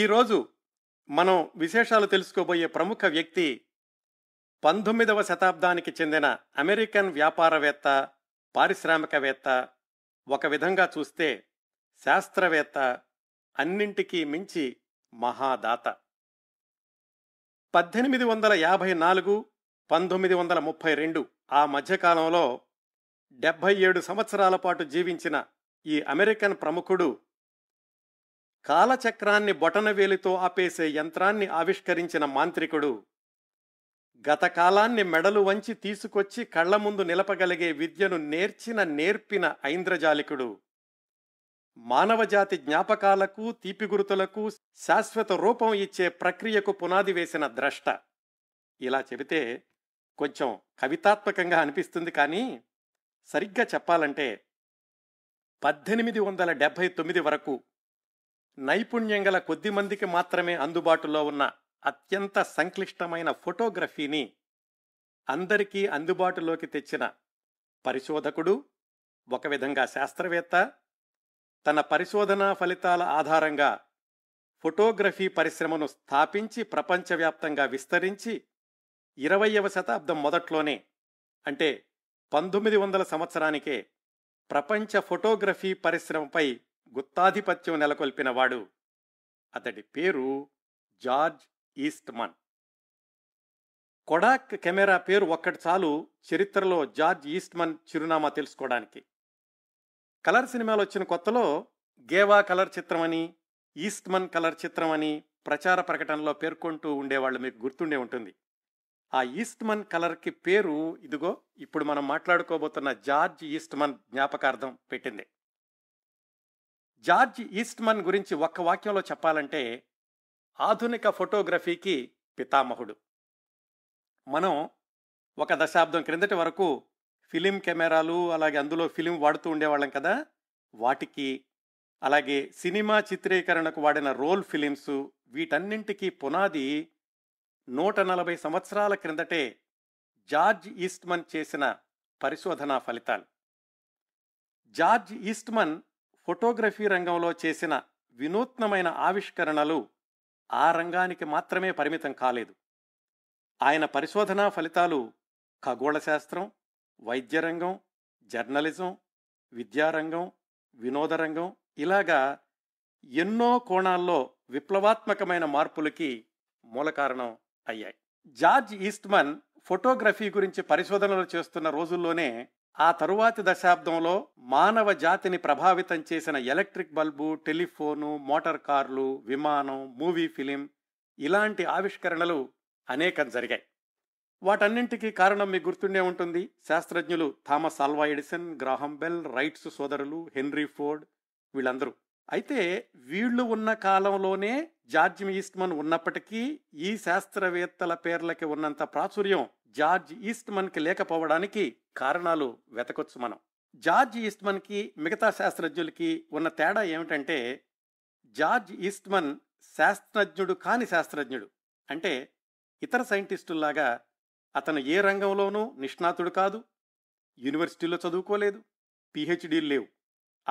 ఈరోజు మనం విశేషాలు తెలుసుకోబోయే ప్రముఖ వ్యక్తి పంతొమ్మిదవ శతాబ్దానికి చెందిన అమెరికన్ వ్యాపారవేత్త పారిశ్రామికవేత్త ఒక విధంగా చూస్తే శాస్త్రవేత్త అన్నింటికీ మించి మహాదాత పద్దెనిమిది వందల యాభై నాలుగు పంతొమ్మిది వందల ముప్పై రెండు ఆ మధ్యకాలంలో డెబ్భై ఏడు సంవత్సరాల పాటు జీవించిన ఈ అమెరికన్ ప్రముఖుడు కాలచక్రాన్ని బొటనవేలితో ఆపేసే యంత్రాన్ని ఆవిష్కరించిన మాంత్రికుడు గతకాలాన్ని మెడలు వంచి తీసుకొచ్చి కళ్ల ముందు నిలపగలిగే విద్యను నేర్చిన నేర్పిన ఐంద్రజాలికుడు మానవజాతి జ్ఞాపకాలకు తీపిగురుతులకు శాశ్వత రూపం ఇచ్చే ప్రక్రియకు పునాది వేసిన ద్రష్ట ఇలా చెబితే కొంచెం కవితాత్మకంగా అనిపిస్తుంది కానీ సరిగ్గా చెప్పాలంటే పద్దెనిమిది వందల డెబ్భై తొమ్మిది వరకు నైపుణ్యం గల కొద్ది మందికి మాత్రమే అందుబాటులో ఉన్న అత్యంత సంక్లిష్టమైన ఫోటోగ్రఫీని అందరికీ అందుబాటులోకి తెచ్చిన పరిశోధకుడు ఒక విధంగా శాస్త్రవేత్త తన పరిశోధనా ఫలితాల ఆధారంగా ఫోటోగ్రఫీ పరిశ్రమను స్థాపించి ప్రపంచవ్యాప్తంగా విస్తరించి ఇరవయవ శతాబ్దం మొదట్లోనే అంటే పంతొమ్మిది వందల సంవత్సరానికే ప్రపంచ ఫోటోగ్రఫీ పరిశ్రమపై గుత్తాధిపత్యం నెలకొల్పిన వాడు అతడి పేరు జార్జ్ ఈస్ట్మన్ కొడాక్ కెమెరా పేరు ఒక్కటి చాలు చరిత్రలో జార్జ్ ఈస్ట్మన్ చిరునామా తెలుసుకోవడానికి కలర్ సినిమాలు వచ్చిన కొత్తలో గేవా కలర్ చిత్రం అని ఈస్ట్మన్ కలర్ చిత్రం అని ప్రచార ప్రకటనలో పేర్కొంటూ ఉండేవాళ్ళు మీకు గుర్తుండే ఉంటుంది ఆ ఈస్ట్మన్ కలర్కి పేరు ఇదిగో ఇప్పుడు మనం మాట్లాడుకోబోతున్న జార్జ్ ఈస్ట్మన్ జ్ఞాపకార్థం పెట్టింది జార్జ్ ఈస్ట్మన్ గురించి ఒక్క వాక్యంలో చెప్పాలంటే ఆధునిక ఫోటోగ్రఫీకి పితామహుడు మనం ఒక దశాబ్దం క్రిందటి వరకు ఫిలిం కెమెరాలు అలాగే అందులో ఫిలిం వాడుతూ ఉండేవాళ్ళం కదా వాటికి అలాగే సినిమా చిత్రీకరణకు వాడిన రోల్ ఫిలిమ్స్ వీటన్నింటికీ పునాది నూట నలభై సంవత్సరాల క్రిందటే జార్జ్ ఈస్ట్మన్ చేసిన పరిశోధనా ఫలితాలు జార్జ్ ఈస్ట్మన్ ఫోటోగ్రఫీ రంగంలో చేసిన వినూత్నమైన ఆవిష్కరణలు ఆ రంగానికి మాత్రమే పరిమితం కాలేదు ఆయన పరిశోధనా ఫలితాలు ఖగోళ శాస్త్రం వైద్యరంగం జర్నలిజం విద్యారంగం వినోదరంగం ఇలాగా ఎన్నో కోణాల్లో విప్లవాత్మకమైన మార్పులకి మూలకారణం అయ్యాయి జార్జ్ ఈస్ట్మన్ ఫోటోగ్రఫీ గురించి పరిశోధనలు చేస్తున్న రోజుల్లోనే ఆ తరువాతి దశాబ్దంలో మానవ జాతిని ప్రభావితం చేసిన ఎలక్ట్రిక్ బల్బు టెలిఫోను మోటార్ కార్లు విమానం మూవీ ఫిలిం ఇలాంటి ఆవిష్కరణలు అనేకం జరిగాయి వాటన్నింటికీ కారణం మీకు గుర్తుండే ఉంటుంది శాస్త్రజ్ఞులు Thomas Alva Edison Graham Bell Wrights సోదరులు హెన్రీ ఫోర్డ్ వీళ్ళందరూ అయితే వీళ్ళు ఉన్న కాలంలోనే జార్జ్ ఈస్ట్మన్ ఉన్నప్పటికీ ఈ శాస్త్రవేత్తల పేర్లకి ఉన్నంత ప్రాచుర్యం జార్జ్ ఈస్ట్మన్కి లేకపోవడానికి కారణాలు వెతకొచ్చు మనం జార్జ్ ఈస్ట్మన్కి మిగతా శాస్త్రజ్ఞులకి ఉన్న తేడా ఏమిటంటే జార్జ్ ఈస్ట్మన్ శాస్త్రజ్ఞుడు కాని శాస్త్రజ్ఞుడు అంటే ఇతర సైంటిస్టుల్లాగా అతను ఏ రంగంలోనూ నిష్ణాతుడు కాదు యూనివర్సిటీలో చదువుకోలేదు పిహెచ్డీలు లేవు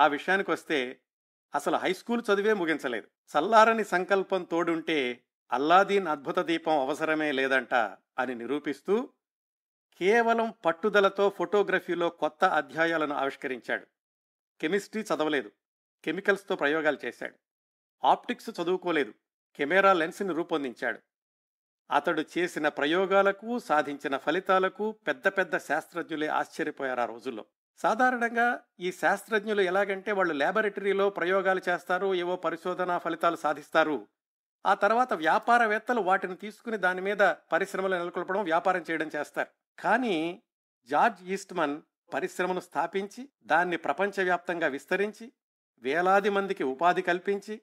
ఆ విషయానికి వస్తే అసలు హై స్కూల్ చదివే ముగించలేదు సల్లారని సంకల్పం తోడుంటే అల్లాదీన్ అద్భుత దీపం అవసరమే లేదంట అని నిరూపిస్తూ కేవలం పట్టుదలతో ఫోటోగ్రఫీలో కొత్త అధ్యాయాలను ఆవిష్కరించాడు కెమిస్ట్రీ చదవలేదు కెమికల్స్తో ప్రయోగాలు చేశాడు ఆప్టిక్స్ చదువుకోలేదు కెమెరా లెన్స్ని రూపొందించాడు అతడు చేసిన ప్రయోగాలకు సాధించిన ఫలితాలకు పెద్ద పెద్ద శాస్త్రజ్ఞులే ఆశ్చర్యపోయారు ఆ రోజుల్లో సాధారణంగా ఈ శాస్త్రజ్ఞులు ఎలాగంటే వాళ్ళు ల్యాబొరేటరీలో ప్రయోగాలు చేస్తారు ఏవో పరిశోధనా ఫలితాలు సాధిస్తారు ఆ తర్వాత వ్యాపారవేత్తలు వాటిని తీసుకుని దాని మీద పరిశ్రమలు నెలకొల్పడం వ్యాపారం చేయడం చేస్తారు కానీ జార్జ్ ఈస్ట్మన్ పరిశ్రమను స్థాపించి దాన్ని ప్రపంచవ్యాప్తంగా విస్తరించి వేలాది మందికి ఉపాధి కల్పించి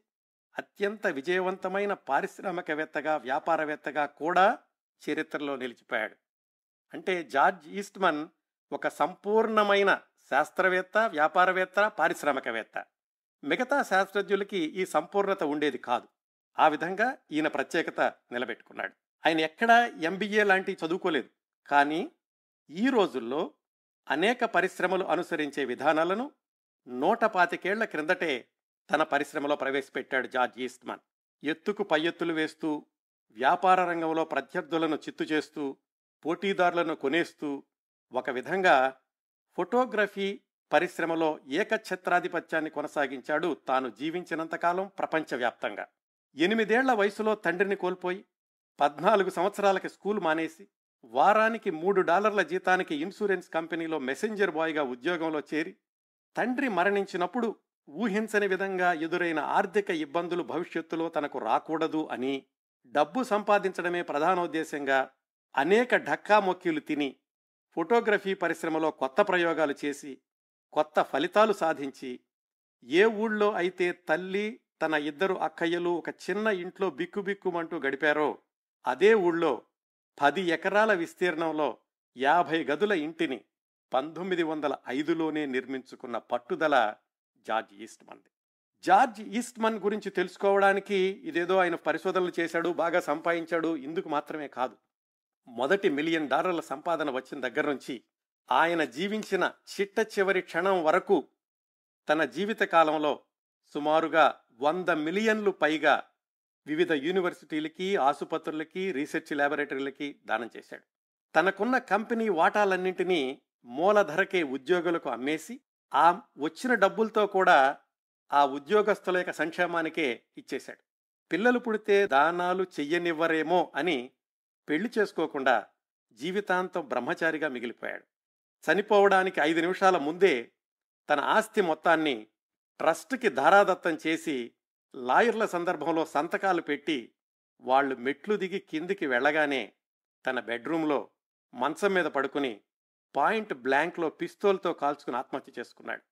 అత్యంత విజయవంతమైన పారిశ్రామికవేత్తగా వ్యాపారవేత్తగా కూడా చరిత్రలో నిలిచిపోయాడు అంటే జార్జ్ ఈస్ట్మన్ ఒక సంపూర్ణమైన శాస్త్రవేత్త వ్యాపారవేత్త పారిశ్రామికవేత్త మిగతా శాస్త్రజ్ఞులకి ఈ సంపూర్ణత ఉండేది కాదు ఆ విధంగా ఈయన ప్రత్యేకత నిలబెట్టుకున్నాడు ఆయన ఎక్కడా ఎంబీఏ లాంటి చదువుకోలేదు కానీ ఈ రోజుల్లో అనేక పరిశ్రమలు అనుసరించే విధానాలను నూట పాతికేళ్ల క్రిందటే తన పరిశ్రమలో ప్రవేశపెట్టాడు జార్జ్ ఈస్ట్మన్ ఎత్తుకు పై ఎత్తులు వేస్తూ వ్యాపార రంగంలో ప్రత్యర్థులను చిత్తు చేస్తూ పోటీదారులను కొనేస్తూ ఒక విధంగా ఫోటోగ్రఫీ పరిశ్రమలో ఏకఛత్రాధిపత్యాన్ని కొనసాగించాడు తాను జీవించినంతకాలం ప్రపంచవ్యాప్తంగా ఎనిమిదేళ్ల వయసులో తండ్రిని కోల్పోయి పద్నాలుగు సంవత్సరాలకి స్కూల్ మానేసి వారానికి మూడు డాలర్ల జీతానికి ఇన్సూరెన్స్ కంపెనీలో మెసెంజర్ బాయ్గా ఉద్యోగంలో చేరి తండ్రి మరణించినప్పుడు ఊహించని విధంగా ఎదురైన ఆర్థిక ఇబ్బందులు భవిష్యత్తులో తనకు రాకూడదు అని డబ్బు సంపాదించడమే ప్రధానోద్దేశంగా అనేక ఢక్కా మొక్కీలు తిని ఫోటోగ్రఫీ పరిశ్రమలో కొత్త ప్రయోగాలు చేసి కొత్త ఫలితాలు సాధించి ఏ ఊళ్ళో అయితే తల్లి తన ఇద్దరు అక్కయ్యలు ఒక చిన్న ఇంట్లో బిక్కుబిక్కుమంటూ గడిపారో అదే ఊళ్ళో పది ఎకరాల విస్తీర్ణంలో యాభై గదుల ఇంటిని పంతొమ్మిది వందల ఐదులోనే నిర్మించుకున్న పట్టుదల జార్జ్ ఈస్ట్మన్ది జార్జ్ ఈస్ట్మన్ గురించి తెలుసుకోవడానికి ఇదేదో ఆయన పరిశోధనలు చేశాడు బాగా సంపాదించాడు ఇందుకు మాత్రమే కాదు మొదటి మిలియన్ డాలర్ల సంపాదన వచ్చిన దగ్గర నుంచి ఆయన జీవించిన చిట్ట చివరి క్షణం వరకు తన జీవితకాలంలో సుమారుగా వంద మిలియన్లు పైగా వివిధ యూనివర్సిటీలకి ఆసుపత్రులకి రీసెర్చ్ ల్యాబొరేటరీలకి దానం చేశాడు తనకున్న కంపెనీ వాటాలన్నింటినీ మూలధరకే ఉద్యోగులకు అమ్మేసి ఆ వచ్చిన డబ్బులతో కూడా ఆ ఉద్యోగస్తుల యొక్క సంక్షేమానికే ఇచ్చేశాడు పిల్లలు పుడితే దానాలు చెయ్యనివ్వరేమో అని పెళ్లి చేసుకోకుండా జీవితాంతం బ్రహ్మచారిగా మిగిలిపోయాడు చనిపోవడానికి ఐదు నిమిషాల ముందే తన ఆస్తి మొత్తాన్ని ట్రస్ట్కి ధారాదత్తం చేసి లాయర్ల సందర్భంలో సంతకాలు పెట్టి వాళ్ళు మెట్లు దిగి కిందికి వెళ్ళగానే తన బెడ్రూమ్లో మంచం మీద పడుకుని పాయింట్ బ్లాంక్లో పిస్తోల్తో కాల్చుకుని ఆత్మహత్య చేసుకున్నాడు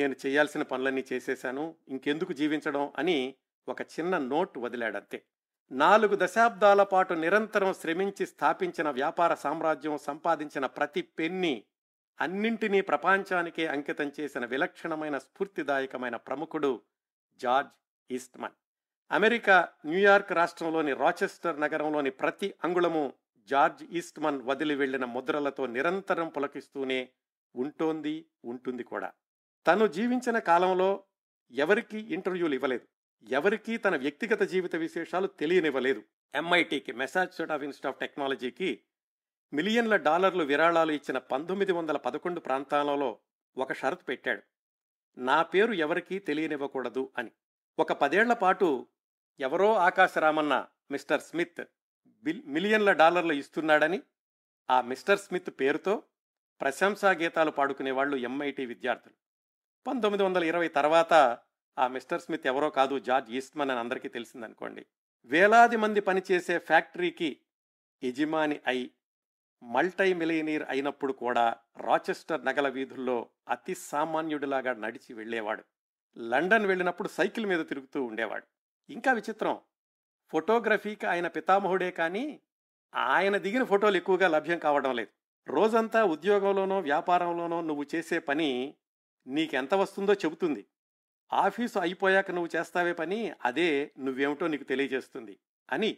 నేను చేయాల్సిన పనులన్నీ చేసేశాను ఇంకెందుకు జీవించడం అని ఒక చిన్న నోట్ వదిలాడంతే నాలుగు దశాబ్దాల పాటు నిరంతరం శ్రమించి స్థాపించిన వ్యాపార సామ్రాజ్యం సంపాదించిన ప్రతి పెన్ని అన్నింటినీ ప్రపంచానికే అంకితం చేసిన విలక్షణమైన స్ఫూర్తిదాయకమైన ప్రముఖుడు జార్జ్ ఈస్ట్మన్ అమెరికా న్యూయార్క్ రాష్ట్రంలోని రాచెస్టర్ నగరంలోని ప్రతి అంగుళము జార్జ్ ఈస్ట్మన్ వదిలి వెళ్లిన ముద్రలతో నిరంతరం పులకిస్తూనే ఉంటోంది ఉంటుంది కూడా తను జీవించిన కాలంలో ఎవరికీ ఇంటర్వ్యూలు ఇవ్వలేదు ఎవరికీ తన వ్యక్తిగత జీవిత విశేషాలు తెలియనివ్వలేదు ఎంఐటికి మెసాచ్యూట్ ఆఫ్ ఇన్స్టిట్యూట్ ఆఫ్ టెక్నాలజీకి మిలియన్ల డాలర్లు విరాళాలు ఇచ్చిన పంతొమ్మిది వందల పదకొండు ప్రాంతాలలో ఒక షరతు పెట్టాడు నా పేరు ఎవరికీ తెలియనివ్వకూడదు అని ఒక పదేళ్ల పాటు ఎవరో ఆకాశరామన్న మిస్టర్ స్మిత్ బిల్ మిలియన్ల డాలర్లు ఇస్తున్నాడని ఆ మిస్టర్ స్మిత్ పేరుతో ప్రశంసా గీతాలు పాడుకునేవాళ్ళు ఎంఐటి విద్యార్థులు పంతొమ్మిది వందల ఇరవై తర్వాత ఆ మిస్టర్ స్మిత్ ఎవరో కాదు జార్జ్ ఈస్ట్మన్ అని అందరికీ తెలిసిందనుకోండి వేలాది మంది పనిచేసే ఫ్యాక్టరీకి యజమాని అయి మల్టై మిలియనీర్ అయినప్పుడు కూడా రాచెస్టర్ నగల వీధుల్లో అతి సామాన్యుడిలాగా నడిచి వెళ్ళేవాడు లండన్ వెళ్ళినప్పుడు సైకిల్ మీద తిరుగుతూ ఉండేవాడు ఇంకా విచిత్రం ఫోటోగ్రఫీకి ఆయన పితామహుడే కానీ ఆయన దిగిన ఫోటోలు ఎక్కువగా లభ్యం కావడం లేదు రోజంతా ఉద్యోగంలోనో వ్యాపారంలోనో నువ్వు చేసే పని నీకెంత వస్తుందో చెబుతుంది ఆఫీసు అయిపోయాక నువ్వు చేస్తావే పని అదే నువ్వేమిటో నీకు తెలియజేస్తుంది అని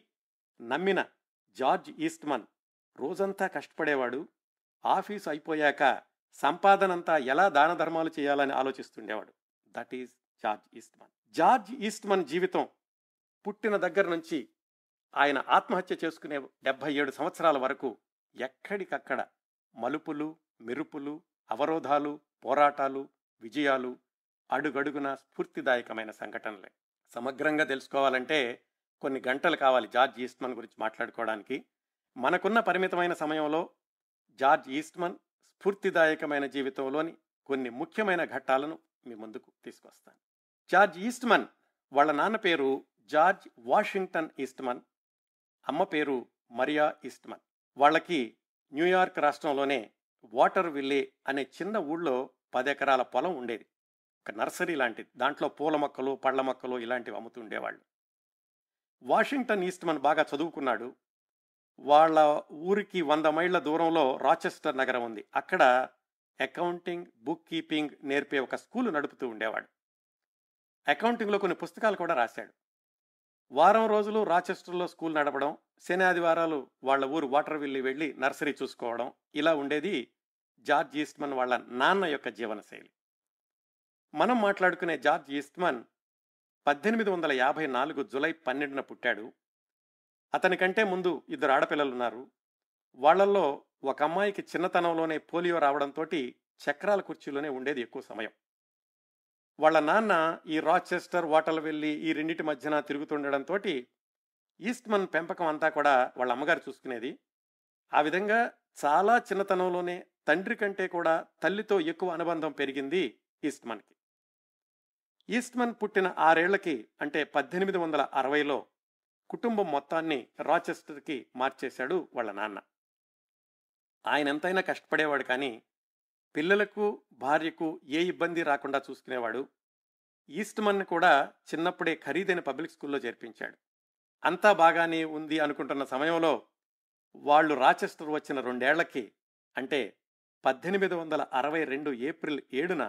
నమ్మిన జార్జ్ ఈస్ట్మన్ రోజంతా కష్టపడేవాడు ఆఫీసు అయిపోయాక సంపాదనంతా ఎలా దాన ధర్మాలు చేయాలని ఆలోచిస్తుండేవాడు that is George Eastman George Eastman జీవితం పుట్టిన దగ్గర నుంచి ఆయన ఆత్మహత్య చేసుకునే డెబ్బై ఏడు సంవత్సరాల వరకు ఎక్కడికక్కడ మలుపులు మెరుపులు అవరోధాలు పోరాటాలు విజయాలు అడుగడుగున స్ఫూర్తిదాయకమైన సంఘటనలే సమగ్రంగా తెలుసుకోవాలంటే కొన్ని గంటలు కావాలి జార్జ్ ఈస్ట్మన్ గురించి మాట్లాడుకోవడానికి మనకున్న పరిమితమైన సమయంలో జార్జ్ ఈస్ట్మన్ స్ఫూర్తిదాయకమైన జీవితంలోని కొన్ని ముఖ్యమైన ఘట్టాలను మీ ముందుకు తీసుకొస్తాను జార్జ్ ఈస్ట్మన్ వాళ్ళ నాన్న పేరు జార్జ్ వాషింగ్టన్ ఈస్ట్మన్ అమ్మ పేరు మరియా ఈస్ట్మన్ వాళ్ళకి న్యూయార్క్ రాష్ట్రంలోనే వాటర్ విల్లే అనే చిన్న ఊళ్ళో పది ఎకరాల పొలం ఉండేది ఒక నర్సరీ లాంటిది దాంట్లో పూల మొక్కలు పళ్ళ మొక్కలు ఇలాంటివి అమ్ముతూ ఉండేవాళ్ళు వాషింగ్టన్ ఈస్ట్మన్ బాగా చదువుకున్నాడు వాళ్ళ ఊరికి వంద మైళ్ళ దూరంలో రాచెస్టర్ నగరం ఉంది అక్కడ అకౌంటింగ్ బుక్ కీపింగ్ నేర్పే ఒక స్కూల్ నడుపుతూ ఉండేవాడు అకౌంటింగ్లో కొన్ని పుస్తకాలు కూడా రాశాడు వారం రోజులు రాచెస్టర్లో స్కూల్ నడపడం శని ఆదివారాలు వాళ్ళ ఊరు వాటర్ విల్లి వెళ్ళి నర్సరీ చూసుకోవడం ఇలా ఉండేది జార్జ్ ఈస్ట్మన్ వాళ్ళ నాన్న యొక్క జీవనశైలి మనం మాట్లాడుకునే జార్జ్ ఈస్ట్మన్ పద్దెనిమిది వందల యాభై నాలుగు జులై పన్నెండున పుట్టాడు అతని కంటే ముందు ఇద్దరు ఆడపిల్లలున్నారు వాళ్లల్లో ఒక అమ్మాయికి చిన్నతనంలోనే పోలియో రావడంతో చక్రాల కుర్చీలోనే ఉండేది ఎక్కువ సమయం వాళ్ళ నాన్న ఈ రాచెస్టర్ వాటల్ వెళ్ళి ఈ రెండింటి మధ్యన తిరుగుతుండడంతో ఈస్ట్మన్ పెంపకం అంతా కూడా వాళ్ళ అమ్మగారు చూసుకునేది ఆ విధంగా చాలా చిన్నతనంలోనే తండ్రి కంటే కూడా తల్లితో ఎక్కువ అనుబంధం పెరిగింది ఈస్ట్మన్కి ఈస్ట్మన్ పుట్టిన ఆరేళ్లకి అంటే పద్దెనిమిది వందల అరవైలో కుటుంబం మొత్తాన్ని రాచెస్టర్కి మార్చేశాడు వాళ్ళ నాన్న ఆయన ఎంతైనా కష్టపడేవాడు కానీ పిల్లలకు భార్యకు ఏ ఇబ్బంది రాకుండా చూసుకునేవాడు ఈస్ట్మన్ కూడా చిన్నప్పుడే ఖరీదైన పబ్లిక్ స్కూల్లో చేర్పించాడు అంతా బాగానే ఉంది అనుకుంటున్న సమయంలో వాళ్ళు రాచెస్టర్ వచ్చిన రెండేళ్లకి అంటే పద్దెనిమిది వందల అరవై రెండు ఏప్రిల్ ఏడున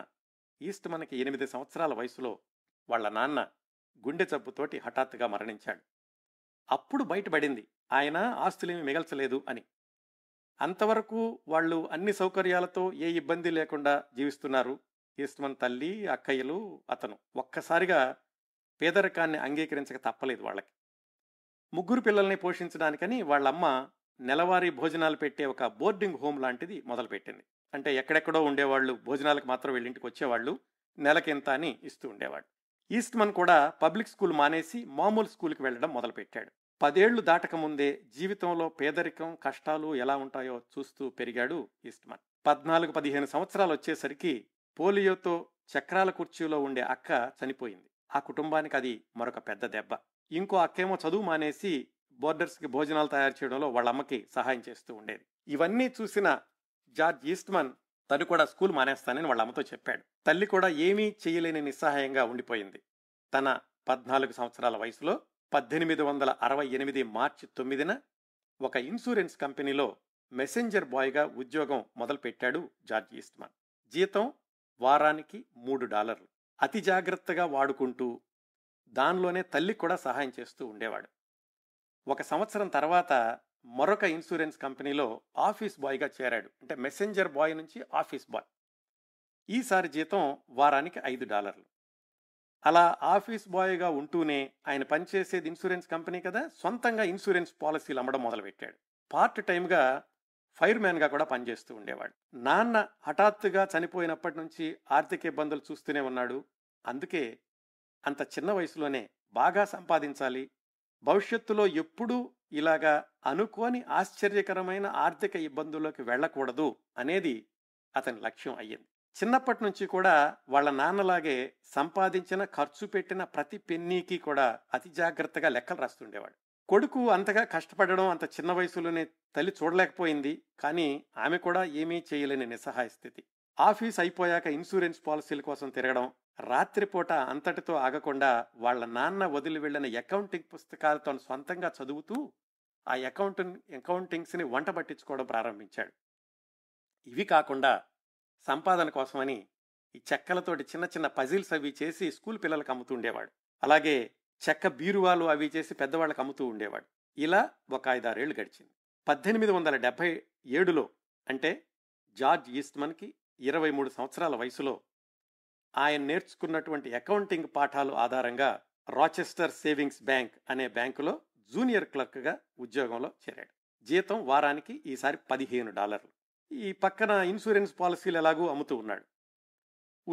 ఈస్ట్ మనకి ఎనిమిది సంవత్సరాల వయసులో వాళ్ళ నాన్న గుండె జబ్బుతోటి హఠాత్తుగా మరణించాడు అప్పుడు బయటపడింది ఆయన ఆస్తులేమి మిగల్చలేదు అని అంతవరకు వాళ్ళు అన్ని సౌకర్యాలతో ఏ ఇబ్బంది లేకుండా జీవిస్తున్నారు ఈస్ట్మన్ తల్లి అక్కయ్యలు అతను ఒక్కసారిగా పేదరికాన్ని అంగీకరించక తప్పలేదు వాళ్ళకి ముగ్గురు పిల్లల్ని పోషించడానికని వాళ్ళమ్మ నెలవారీ భోజనాలు పెట్టే ఒక బోర్డింగ్ హోమ్ లాంటిది మొదలుపెట్టింది అంటే ఎక్కడెక్కడో ఉండేవాళ్ళు భోజనాలకు మాత్రం వీళ్ళ ఇంటికి వచ్చేవాళ్ళు నెలకింత అని ఇస్తూ ఉండేవాడు ఈస్ట్మన్ కూడా పబ్లిక్ స్కూల్ మానేసి మామూలు స్కూల్కి వెళ్ళడం మొదలుపెట్టాడు పదేళ్లు దాటకముందే జీవితంలో పేదరికం కష్టాలు ఎలా ఉంటాయో చూస్తూ పెరిగాడు ఈస్ట్మన్ పద్నాలుగు పదిహేను సంవత్సరాలు వచ్చేసరికి పోలియోతో చక్రాల కుర్చీలో ఉండే అక్క చనిపోయింది ఆ కుటుంబానికి అది మరొక పెద్ద దెబ్బ ఇంకో అక్కేమో చదువు మానేసి బోర్డర్స్కి భోజనాలు తయారు చేయడంలో వాళ్ళ అమ్మకి సహాయం చేస్తూ ఉండేది ఇవన్నీ చూసిన జార్జ్ ఈస్ట్మన్ తను కూడా స్కూల్ మానేస్తానని వాళ్ళ అమ్మతో చెప్పాడు తల్లి కూడా ఏమీ చేయలేని నిస్సహాయంగా ఉండిపోయింది తన పద్నాలుగు సంవత్సరాల వయసులో పద్దెనిమిది వందల అరవై ఎనిమిది మార్చి తొమ్మిదిన ఒక ఇన్సూరెన్స్ కంపెనీలో మెసెంజర్ బాయ్గా ఉద్యోగం మొదలుపెట్టాడు జార్జ్ ఈస్ట్మన్ జీతం వారానికి మూడు డాలర్లు అతి జాగ్రత్తగా వాడుకుంటూ దానిలోనే తల్లి కూడా సహాయం చేస్తూ ఉండేవాడు ఒక సంవత్సరం తర్వాత మరొక ఇన్సూరెన్స్ కంపెనీలో ఆఫీస్ బాయ్గా చేరాడు అంటే మెసెంజర్ బాయ్ నుంచి ఆఫీస్ బాయ్ ఈసారి జీతం వారానికి ఐదు డాలర్లు అలా ఆఫీస్ బాయ్గా ఉంటూనే ఆయన పనిచేసేది ఇన్సూరెన్స్ కంపెనీ కదా సొంతంగా ఇన్సూరెన్స్ పాలసీలు అమ్మడం మొదలుపెట్టాడు పార్ట్ టైంగా ఫైర్ మ్యాన్గా కూడా పనిచేస్తూ ఉండేవాడు నాన్న హఠాత్తుగా చనిపోయినప్పటి నుంచి ఆర్థిక ఇబ్బందులు చూస్తూనే ఉన్నాడు అందుకే అంత చిన్న వయసులోనే బాగా సంపాదించాలి భవిష్యత్తులో ఎప్పుడూ ఇలాగా అనుకోని ఆశ్చర్యకరమైన ఆర్థిక ఇబ్బందుల్లోకి వెళ్ళకూడదు అనేది అతని లక్ష్యం అయ్యింది చిన్నప్పటి నుంచి కూడా వాళ్ళ నాన్నలాగే సంపాదించిన ఖర్చు పెట్టిన ప్రతి పెన్నీకి కూడా అతి జాగ్రత్తగా లెక్కలు రాస్తుండేవాడు కొడుకు అంతగా కష్టపడడం అంత చిన్న వయసులోనే తల్లి చూడలేకపోయింది కానీ ఆమె కూడా ఏమీ చేయలేని నిస్సహాయ స్థితి ఆఫీస్ అయిపోయాక ఇన్సూరెన్స్ పాలసీల కోసం తిరగడం రాత్రిపూట అంతటితో ఆగకుండా వాళ్ళ నాన్న వదిలి వెళ్ళిన అకౌంటింగ్ పుస్తకాలతో సొంతంగా చదువుతూ ఆ అకౌంట్ అకౌంటింగ్స్ని వంట పట్టించుకోవడం ప్రారంభించాడు ఇవి కాకుండా సంపాదన కోసమని ఈ చెక్కలతోటి చిన్న చిన్న పజిల్స్ అవి చేసి స్కూల్ పిల్లలకు అమ్ముతూ ఉండేవాడు అలాగే చెక్క బీరువాలు అవి చేసి పెద్దవాళ్ళకి అమ్ముతూ ఉండేవాడు ఇలా ఒక ఐదారేళ్లు గడిచింది పద్దెనిమిది వందల డెబ్బై ఏడులో అంటే జార్జ్ ఈస్ట్మన్కి ఇరవై మూడు సంవత్సరాల వయసులో ఆయన నేర్చుకున్నటువంటి అకౌంటింగ్ పాఠాలు ఆధారంగా రాచెస్టర్ సేవింగ్స్ బ్యాంక్ అనే బ్యాంకులో జూనియర్ క్లర్క్గా ఉద్యోగంలో చేరాడు జీతం వారానికి ఈసారి పదిహేను డాలర్లు ఈ పక్కన ఇన్సూరెన్స్ పాలసీలు ఎలాగూ అమ్ముతూ ఉన్నాడు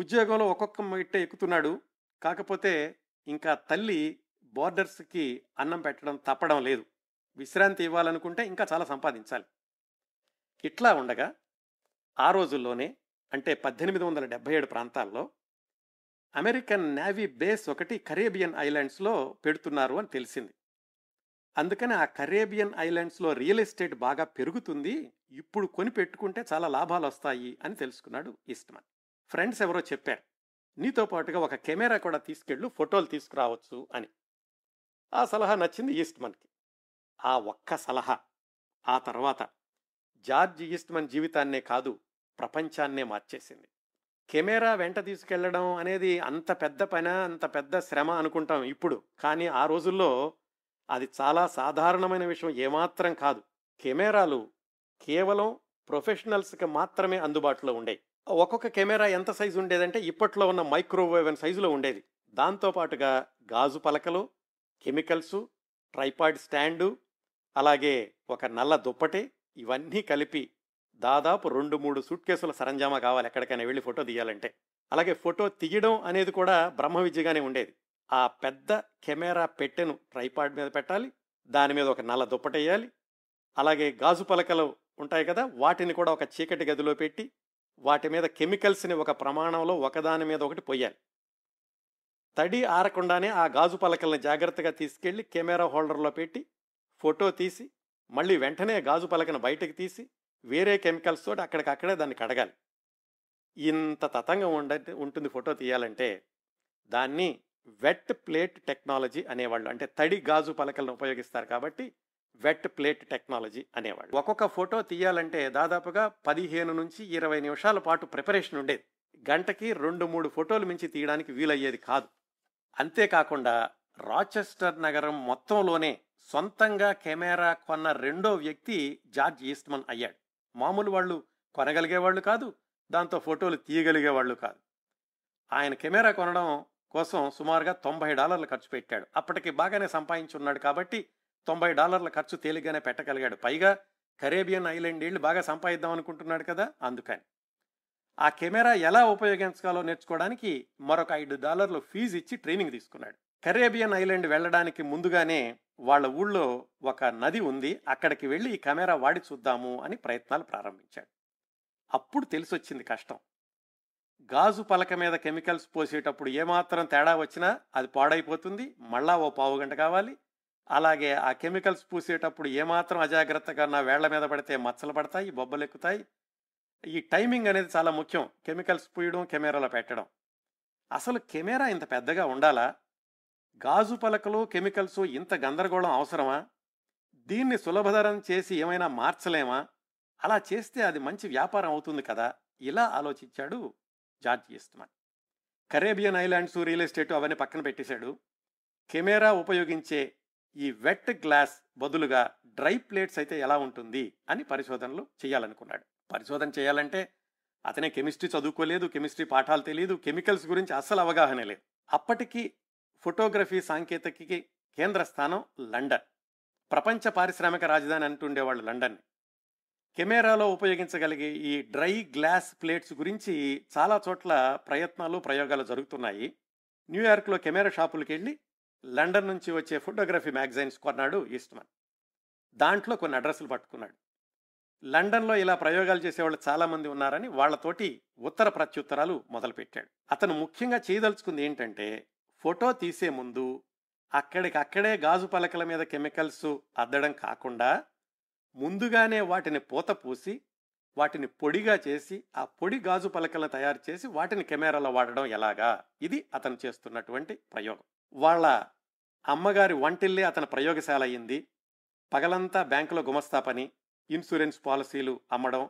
ఉద్యోగంలో ఒక్కొక్క ఇట్టే ఎక్కుతున్నాడు కాకపోతే ఇంకా తల్లి బోర్డర్స్కి అన్నం పెట్టడం తప్పడం లేదు విశ్రాంతి ఇవ్వాలనుకుంటే ఇంకా చాలా సంపాదించాలి ఇట్లా ఉండగా ఆ రోజుల్లోనే అంటే పద్దెనిమిది వందల డెబ్బై ఏడు ప్రాంతాల్లో అమెరికన్ నేవీ బేస్ ఒకటి కరేబియన్ ఐలాండ్స్లో పెడుతున్నారు అని తెలిసింది అందుకని ఆ కరేబియన్ ఐలాండ్స్లో రియల్ ఎస్టేట్ బాగా పెరుగుతుంది ఇప్పుడు కొని పెట్టుకుంటే చాలా లాభాలు వస్తాయి అని తెలుసుకున్నాడు ఈస్ట్మన్ ఫ్రెండ్స్ ఎవరో చెప్పారు నీతో పాటుగా ఒక కెమెరా కూడా తీసుకెళ్ళు ఫోటోలు తీసుకురావచ్చు అని ఆ సలహా నచ్చింది ఈస్ట్మన్కి ఆ ఒక్క సలహా ఆ తర్వాత జార్జ్ ఈస్ట్మన్ జీవితాన్నే కాదు ప్రపంచాన్నే మార్చేసింది కెమెరా వెంట తీసుకెళ్లడం అనేది అంత పెద్ద పని అంత పెద్ద శ్రమ అనుకుంటాం ఇప్పుడు కానీ ఆ రోజుల్లో అది చాలా సాధారణమైన విషయం ఏమాత్రం కాదు కెమెరాలు కేవలం ప్రొఫెషనల్స్కి మాత్రమే అందుబాటులో ఉండేవి ఒక్కొక్క కెమెరా ఎంత సైజు ఉండేదంటే ఇప్పట్లో ఉన్న మైక్రోవేవ్ అని సైజులో ఉండేది దాంతోపాటుగా గాజు పలకలు కెమికల్సు ట్రైపాడ్ స్టాండు అలాగే ఒక నల్ల దుప్పటి ఇవన్నీ కలిపి దాదాపు రెండు మూడు సూట్ కేసుల సరంజామా కావాలి ఎక్కడికైనా వెళ్ళి ఫోటో తీయాలంటే అలాగే ఫోటో తీయడం అనేది కూడా బ్రహ్మ విద్యగానే ఉండేది ఆ పెద్ద కెమెరా పెట్టెను ట్రైపాడ్ మీద పెట్టాలి దాని మీద ఒక నల్ల దుప్పటేయాలి అలాగే గాజు పలకలు ఉంటాయి కదా వాటిని కూడా ఒక చీకటి గదిలో పెట్టి వాటి మీద కెమికల్స్ని ఒక ప్రమాణంలో ఒకదాని మీద ఒకటి పోయాలి తడి ఆరకుండానే ఆ గాజు పలకల్ని జాగ్రత్తగా తీసుకెళ్ళి కెమెరా హోల్డర్లో పెట్టి ఫోటో తీసి మళ్ళీ వెంటనే గాజు పలకను బయటకు తీసి వేరే కెమికల్స్ తోటి అక్కడికక్కడే దాన్ని కడగాలి ఇంత తతంగం ఉండ ఉంటుంది ఫోటో తీయాలంటే దాన్ని వెట్ ప్లేట్ టెక్నాలజీ అనేవాళ్ళు అంటే తడి గాజు పలకలను ఉపయోగిస్తారు కాబట్టి వెట్ ప్లేట్ టెక్నాలజీ అనేవాళ్ళు ఒక్కొక్క ఫోటో తీయాలంటే దాదాపుగా పదిహేను నుంచి ఇరవై నిమిషాల పాటు ప్రిపరేషన్ ఉండేది గంటకి రెండు మూడు ఫోటోలు మించి తీయడానికి వీలయ్యేది కాదు అంతేకాకుండా రాచెస్టర్ నగరం మొత్తంలోనే సొంతంగా కెమెరా కొన్న రెండో వ్యక్తి జార్జ్ ఈస్ట్మన్ అయ్యాడు మామూలు వాళ్ళు కొనగలిగేవాళ్ళు కాదు దాంతో ఫోటోలు తీయగలిగేవాళ్ళు కాదు ఆయన కెమెరా కొనడం కోసం సుమారుగా తొంభై డాలర్లు ఖర్చు పెట్టాడు అప్పటికి బాగానే సంపాదించున్నాడు కాబట్టి తొంభై డాలర్ల ఖర్చు తేలిగ్గానే పెట్టగలిగాడు పైగా కరేబియన్ ఐలాండ్ వెళ్ళి బాగా సంపాదిద్దాం అనుకుంటున్నాడు కదా అందుకని ఆ కెమెరా ఎలా ఉపయోగించాలో నేర్చుకోవడానికి మరొక ఐదు డాలర్లు ఫీజు ఇచ్చి ట్రైనింగ్ తీసుకున్నాడు కరేబియన్ ఐలాండ్ వెళ్ళడానికి ముందుగానే వాళ్ళ ఊళ్ళో ఒక నది ఉంది అక్కడికి వెళ్ళి ఈ కెమెరా వాడి చూద్దాము అని ప్రయత్నాలు ప్రారంభించాడు అప్పుడు తెలిసొచ్చింది కష్టం గాజు పలక మీద కెమికల్స్ పోసేటప్పుడు ఏమాత్రం తేడా వచ్చినా అది పాడైపోతుంది మళ్ళా ఓ పావు గంట కావాలి అలాగే ఆ కెమికల్స్ పూసేటప్పుడు ఏమాత్రం అజాగ్రత్తగా నా వేళ్ల మీద పడితే మచ్చలు పడతాయి బొబ్బలు ఎక్కుతాయి ఈ టైమింగ్ అనేది చాలా ముఖ్యం కెమికల్స్ పూయడం కెమెరాలో పెట్టడం అసలు కెమెరా ఇంత పెద్దగా ఉండాలా గాజు పలకలు కెమికల్స్ ఇంత గందరగోళం అవసరమా దీన్ని సులభతరం చేసి ఏమైనా మార్చలేమా అలా చేస్తే అది మంచి వ్యాపారం అవుతుంది కదా ఇలా ఆలోచించాడు George Eastman Caribbean islands real estate అవన్నీ పక్కన పెట్టేశాడు కెమెరా ఉపయోగించే ఈ వెట్ గ్లాస్ బదులుగా డ్రై ప్లేట్స్ అయితే ఎలా ఉంటుంది అని పరిశోధనలు చేయాలనుకున్నాడు పరిశోధన చేయాలంటే అతనే కెమిస్ట్రీ చదువుకోలేదు కెమిస్ట్రీ పాఠాలు తెలియదు కెమికల్స్ గురించి అస్సలు అవగాహన లేదు అప్పటికీ ఫోటోగ్రఫీ సాంకేతికకి కేంద్ర స్థానం లండన్ ప్రపంచ పారిశ్రామిక రాజధాని అంటుండేవాళ్ళు లండన్ కెమెరాలో ఉపయోగించగలిగే ఈ డ్రై గ్లాస్ ప్లేట్స్ గురించి చాలా చోట్ల ప్రయత్నాలు ప్రయోగాలు జరుగుతున్నాయి న్యూయార్క్లో కెమెరా షాపులకు వెళ్ళి లండన్ నుంచి వచ్చే ఫోటోగ్రఫీ మ్యాగజైన్స్ కొన్నాడు ఈస్ట్మన్ దాంట్లో కొన్ని అడ్రస్లు పట్టుకున్నాడు లండన్లో ఇలా ప్రయోగాలు చేసేవాళ్ళు చాలామంది ఉన్నారని వాళ్లతోటి ఉత్తర ప్రత్యుత్తరాలు మొదలుపెట్టాడు అతను ముఖ్యంగా చేయదలుచుకుంది ఏంటంటే ఫోటో తీసే ముందు అక్కడికక్కడే గాజు పలకల మీద కెమికల్స్ అద్దడం కాకుండా ముందుగానే వాటిని పూత పూసి వాటిని పొడిగా చేసి ఆ పొడి గాజు పలకలను తయారు చేసి వాటిని కెమెరాలో వాడడం ఎలాగా ఇది అతను చేస్తున్నటువంటి ప్రయోగం వాళ్ళ అమ్మగారి వంటిల్లే అతని ప్రయోగశాల అయింది పగలంతా బ్యాంకులో గుమస్తా పని ఇన్సూరెన్స్ పాలసీలు అమ్మడం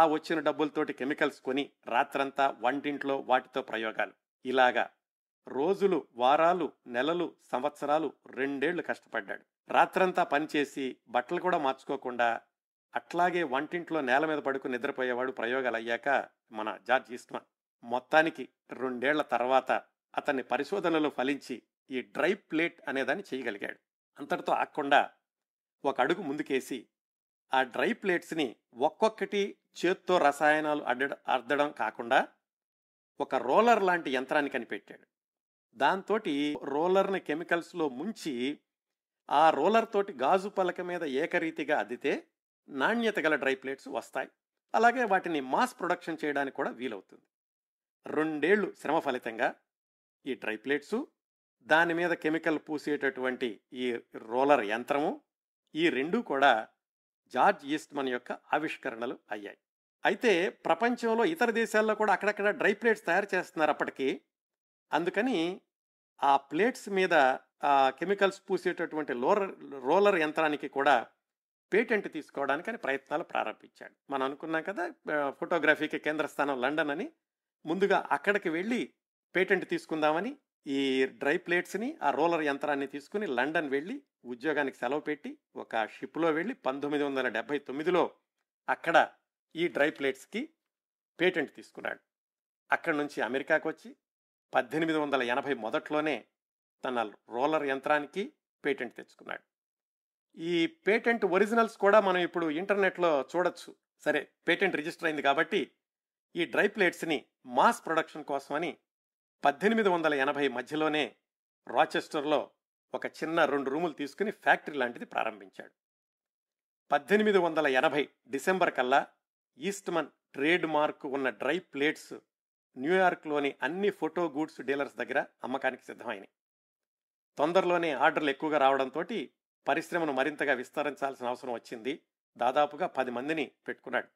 ఆ వచ్చిన డబ్బులతోటి కెమికల్స్ కొని రాత్రంతా వంటింట్లో వాటితో ప్రయోగాలు ఇలాగా రోజులు వారాలు నెలలు సంవత్సరాలు రెండేళ్లు కష్టపడ్డాడు రాత్రంతా పనిచేసి బట్టలు కూడా మార్చుకోకుండా అట్లాగే వంటింట్లో నేల మీద పడుకు నిద్రపోయేవాడు ప్రయోగాలు అయ్యాక మన జార్జ్ ఈస్ట్మన్ మొత్తానికి రెండేళ్ల తర్వాత అతన్ని పరిశోధనలు ఫలించి ఈ డ్రై ప్లేట్ అనేదాన్ని చేయగలిగాడు అంతటితో ఆకుండా ఒక అడుగు ముందుకేసి ఆ డ్రై ప్లేట్స్ని ఒక్కొక్కటి చేత్తో రసాయనాలు అడ్డ అద్దడం కాకుండా ఒక రోలర్ లాంటి యంత్రాన్ని కనిపెట్టాడు దాంతో రోలర్ని కెమికల్స్లో ముంచి ఆ రోలర్ తోటి గాజు పలక మీద ఏకరీతిగా అద్దితే నాణ్యత గల డ్రై ప్లేట్స్ వస్తాయి అలాగే వాటిని మాస్ ప్రొడక్షన్ చేయడానికి కూడా వీలవుతుంది రెండేళ్లు శ్రమ ఫలితంగా ఈ డ్రై ప్లేట్సు దాని మీద కెమికల్ పూసేటటువంటి ఈ రోలర్ యంత్రము ఈ రెండూ కూడా జార్జ్ ఈస్ట్మన్ యొక్క ఆవిష్కరణలు అయ్యాయి అయితే ప్రపంచంలో ఇతర దేశాల్లో కూడా అక్కడక్కడ డ్రై ప్లేట్స్ తయారు చేస్తున్నారు అప్పటికి అందుకని ఆ ప్లేట్స్ మీద ఆ కెమికల్స్ పూసేటటువంటి లోరర్ రోలర్ యంత్రానికి కూడా పేటెంట్ తీసుకోవడానికి అని ప్రయత్నాలు ప్రారంభించాడు మనం అనుకున్నాం కదా ఫోటోగ్రఫీకి కేంద్ర స్థానం లండన్ అని ముందుగా అక్కడికి వెళ్ళి పేటెంట్ తీసుకుందామని ఈ డ్రై ప్లేట్స్ని ఆ రోలర్ యంత్రాన్ని తీసుకుని లండన్ వెళ్ళి ఉద్యోగానికి సెలవు పెట్టి ఒక షిప్లో వెళ్ళి పంతొమ్మిది వందల డెబ్బై తొమ్మిదిలో అక్కడ ఈ డ్రై ప్లేట్స్కి పేటెంట్ తీసుకున్నాడు అక్కడి నుంచి అమెరికాకు వచ్చి పద్దెనిమిది వందల ఎనభై మొదట్లోనే తన రోలర్ యంత్రానికి పేటెంట్ తెచ్చుకున్నాడు ఈ పేటెంట్ ఒరిజినల్స్ కూడా మనం ఇప్పుడు ఇంటర్నెట్లో చూడొచ్చు సరే పేటెంట్ రిజిస్టర్ అయింది కాబట్టి ఈ డ్రై ప్లేట్స్ని మాస్ ప్రొడక్షన్ కోసమని పద్దెనిమిది వందల ఎనభై మధ్యలోనే రాచెస్టర్లో ఒక చిన్న రెండు రూములు తీసుకుని ఫ్యాక్టరీ లాంటిది ప్రారంభించాడు పద్దెనిమిది వందల ఎనభై డిసెంబర్ కల్లా ఈస్ట్మన్ ట్రేడ్ మార్క్ ఉన్న డ్రై ప్లేట్స్ న్యూయార్క్లోని అన్ని ఫోటో గూడ్స్ డీలర్స్ దగ్గర అమ్మకానికి సిద్ధమైనవి తొందరలోనే ఆర్డర్లు ఎక్కువగా రావడంతో పరిశ్రమను మరింతగా విస్తరించాల్సిన అవసరం వచ్చింది దాదాపుగా పది మందిని పెట్టుకున్నాడు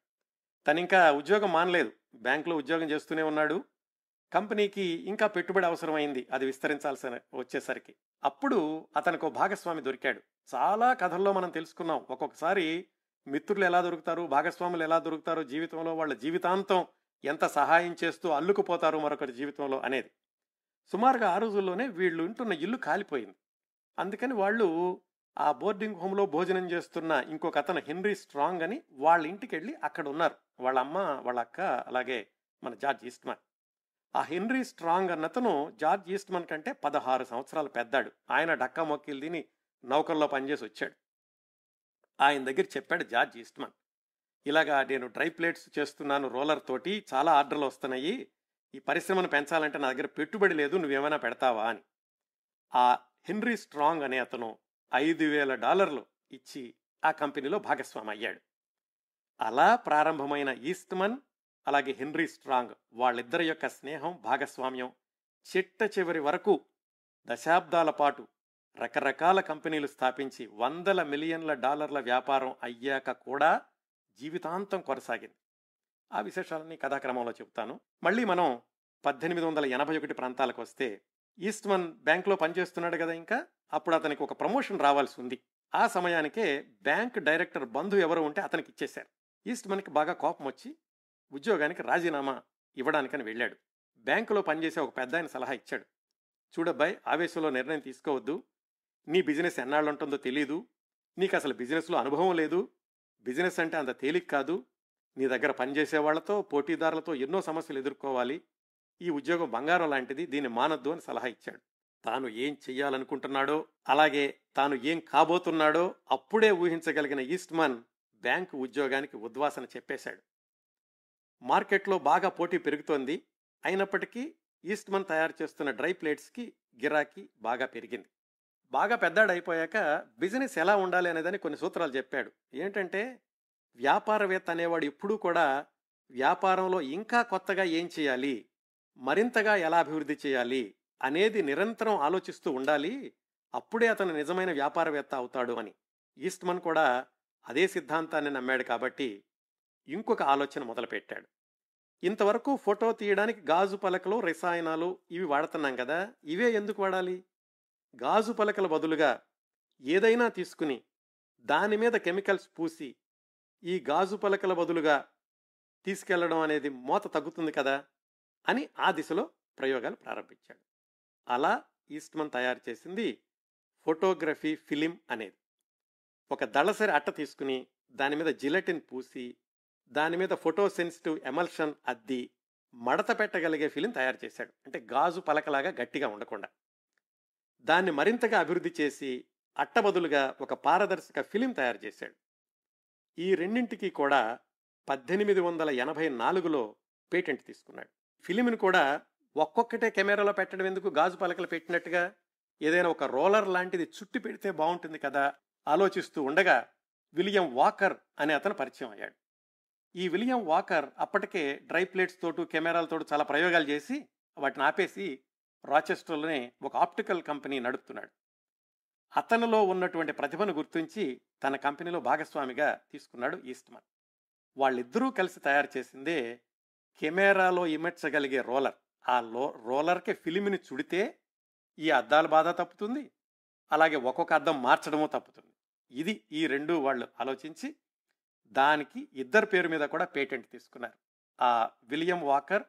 తనింకా ఉద్యోగం మానలేదు బ్యాంకులో ఉద్యోగం చేస్తూనే ఉన్నాడు కంపెనీకి ఇంకా పెట్టుబడి అవసరమైంది అది విస్తరించాల్సిన వచ్చేసరికి అప్పుడు అతనికి భాగస్వామి దొరికాడు చాలా కథల్లో మనం తెలుసుకున్నాం ఒక్కొక్కసారి మిత్రులు ఎలా దొరుకుతారు భాగస్వాములు ఎలా దొరుకుతారు జీవితంలో వాళ్ళ జీవితాంతం ఎంత సహాయం చేస్తూ అల్లుకుపోతారు మరొకరి జీవితంలో అనేది సుమారుగా ఆ రోజుల్లోనే వీళ్ళు ఉంటున్న ఇల్లు కాలిపోయింది అందుకని వాళ్ళు ఆ బోర్డింగ్ హోమ్లో భోజనం చేస్తున్న ఇంకొక అతను హెన్రీ స్ట్రాంగ్ అని వాళ్ళ ఇంటికి వెళ్ళి అక్కడ ఉన్నారు వాళ్ళ అమ్మ వాళ్ళ అక్క అలాగే మన జార్జ్ ఈస్ట్మన్ ఆ హెన్రీ స్ట్రాంగ్ అన్నతను జార్జ్ ఈస్ట్మన్ కంటే పదహారు సంవత్సరాలు పెద్దాడు ఆయన డక్కా మొక్కిలు తిని నౌకల్లో పనిచేసి వచ్చాడు ఆయన దగ్గర చెప్పాడు జార్జ్ ఈస్ట్మన్ ఇలాగా నేను డ్రై ప్లేట్స్ చేస్తున్నాను రోలర్ తోటి చాలా ఆర్డర్లు వస్తున్నాయి ఈ పరిశ్రమను పెంచాలంటే నా దగ్గర పెట్టుబడి లేదు నువ్వేమైనా పెడతావా అని ఆ హెన్రీ స్ట్రాంగ్ అనే అతను ఐదు వేల డాలర్లు ఇచ్చి ఆ కంపెనీలో భాగస్వామి అయ్యాడు అలా ప్రారంభమైన ఈస్ట్మన్ అలాగే హెన్రీ స్ట్రాంగ్ వాళ్ళిద్దరి యొక్క స్నేహం భాగస్వామ్యం చిట్ట చివరి వరకు దశాబ్దాల పాటు రకరకాల కంపెనీలు స్థాపించి వందల మిలియన్ల డాలర్ల వ్యాపారం అయ్యాక కూడా జీవితాంతం కొనసాగింది ఆ విశేషాలన్నీ కథాక్రమంలో చెబుతాను మళ్ళీ మనం పద్దెనిమిది వందల ఎనభై ఒకటి ప్రాంతాలకు వస్తే ఈస్ట్మన్ బ్యాంక్లో పనిచేస్తున్నాడు కదా ఇంకా అప్పుడు అతనికి ఒక ప్రమోషన్ రావాల్సి ఉంది ఆ సమయానికే బ్యాంక్ డైరెక్టర్ బంధు ఎవరు ఉంటే అతనికి ఇచ్చేశారు ఈస్ట్మన్కి బాగా కోపం వచ్చి ఉద్యోగానికి రాజీనామా ఇవ్వడానికని వెళ్ళాడు బ్యాంకులో పనిచేసే ఒక పెద్ద ఆయన సలహా ఇచ్చాడు చూడబ్బాయి ఆవేశంలో నిర్ణయం తీసుకోవద్దు నీ బిజినెస్ ఎన్నాళ్ళు ఉంటుందో తెలీదు నీకు అసలు బిజినెస్లో అనుభవం లేదు బిజినెస్ అంటే అంత తేలిక కాదు నీ దగ్గర పనిచేసే వాళ్ళతో పోటీదారులతో ఎన్నో సమస్యలు ఎదుర్కోవాలి ఈ ఉద్యోగం బంగారం లాంటిది దీన్ని మానద్దు అని సలహా ఇచ్చాడు తాను ఏం చెయ్యాలనుకుంటున్నాడో అలాగే తాను ఏం కాబోతున్నాడో అప్పుడే ఊహించగలిగిన మన్ బ్యాంకు ఉద్యోగానికి ఉద్వాసన చెప్పేశాడు మార్కెట్లో బాగా పోటీ పెరుగుతోంది అయినప్పటికీ ఈస్ట్మన్ తయారు చేస్తున్న డ్రై ప్లేట్స్కి గిరాకీ బాగా పెరిగింది బాగా పెద్దాడైపోయాక బిజినెస్ ఎలా ఉండాలి అనేదని కొన్ని సూత్రాలు చెప్పాడు ఏంటంటే వ్యాపారవేత్త అనేవాడు ఎప్పుడూ కూడా వ్యాపారంలో ఇంకా కొత్తగా ఏం చేయాలి మరింతగా ఎలా అభివృద్ధి చేయాలి అనేది నిరంతరం ఆలోచిస్తూ ఉండాలి అప్పుడే అతను నిజమైన వ్యాపారవేత్త అవుతాడు అని ఈస్ట్మన్ కూడా అదే సిద్ధాంతాన్ని నమ్మాడు కాబట్టి ఇంకొక ఆలోచన మొదలుపెట్టాడు ఇంతవరకు ఫోటో తీయడానికి గాజు పలకలు రసాయనాలు ఇవి వాడుతున్నాం కదా ఇవే ఎందుకు వాడాలి గాజు పలకల బదులుగా ఏదైనా తీసుకుని దాని మీద కెమికల్స్ పూసి ఈ గాజు పలకల బదులుగా తీసుకెళ్లడం అనేది మోత తగ్గుతుంది కదా అని ఆ దిశలో ప్రయోగాలు ప్రారంభించాడు అలా ఈస్ట్మన్ తయారు చేసింది ఫోటోగ్రఫీ ఫిలిం అనేది ఒక దళసరి అట్ట తీసుకుని దాని మీద జిలటిన్ పూసి దాని మీద ఫోటో సెన్సిటివ్ ఎమల్షన్ అద్ది మడత పెట్టగలిగే ఫిలిం తయారు చేశాడు అంటే గాజు పలకలాగా గట్టిగా ఉండకుండా దాన్ని మరింతగా అభివృద్ధి చేసి అట్టబదులుగా ఒక పారదర్శక ఫిలిం తయారు చేశాడు ఈ రెండింటికి కూడా పద్దెనిమిది వందల ఎనభై నాలుగులో పేటెంట్ తీసుకున్నాడు ఫిలింను కూడా ఒక్కొక్కటే కెమెరాలో పెట్టడం ఎందుకు గాజు పలకలు పెట్టినట్టుగా ఏదైనా ఒక రోలర్ లాంటిది చుట్టి పెడితే బాగుంటుంది కదా ఆలోచిస్తూ ఉండగా విలియం వాకర్ అనే అతను పరిచయం అయ్యాడు ఈ విలియం వాకర్ అప్పటికే డ్రై ప్లేట్స్ తోటు కెమెరాలతో చాలా ప్రయోగాలు చేసి వాటిని ఆపేసి రాచెస్టర్లోనే ఒక ఆప్టికల్ కంపెనీ నడుపుతున్నాడు అతనిలో ఉన్నటువంటి ప్రతిభను గుర్తించి తన కంపెనీలో భాగస్వామిగా తీసుకున్నాడు ఈస్ట్మన్ వాళ్ళిద్దరూ కలిసి తయారు చేసిందే కెమెరాలో ఇమర్చగలిగే రోలర్ ఆ లో రోలర్కి ఫిలిమిని చుడితే ఈ అద్దాల బాధ తప్పుతుంది అలాగే ఒక్కొక్క అద్దం మార్చడము తప్పుతుంది ఇది ఈ రెండు వాళ్ళు ఆలోచించి దానికి ఇద్దరు పేరు మీద కూడా పేటెంట్ తీసుకున్నారు ఆ విలియం వాకర్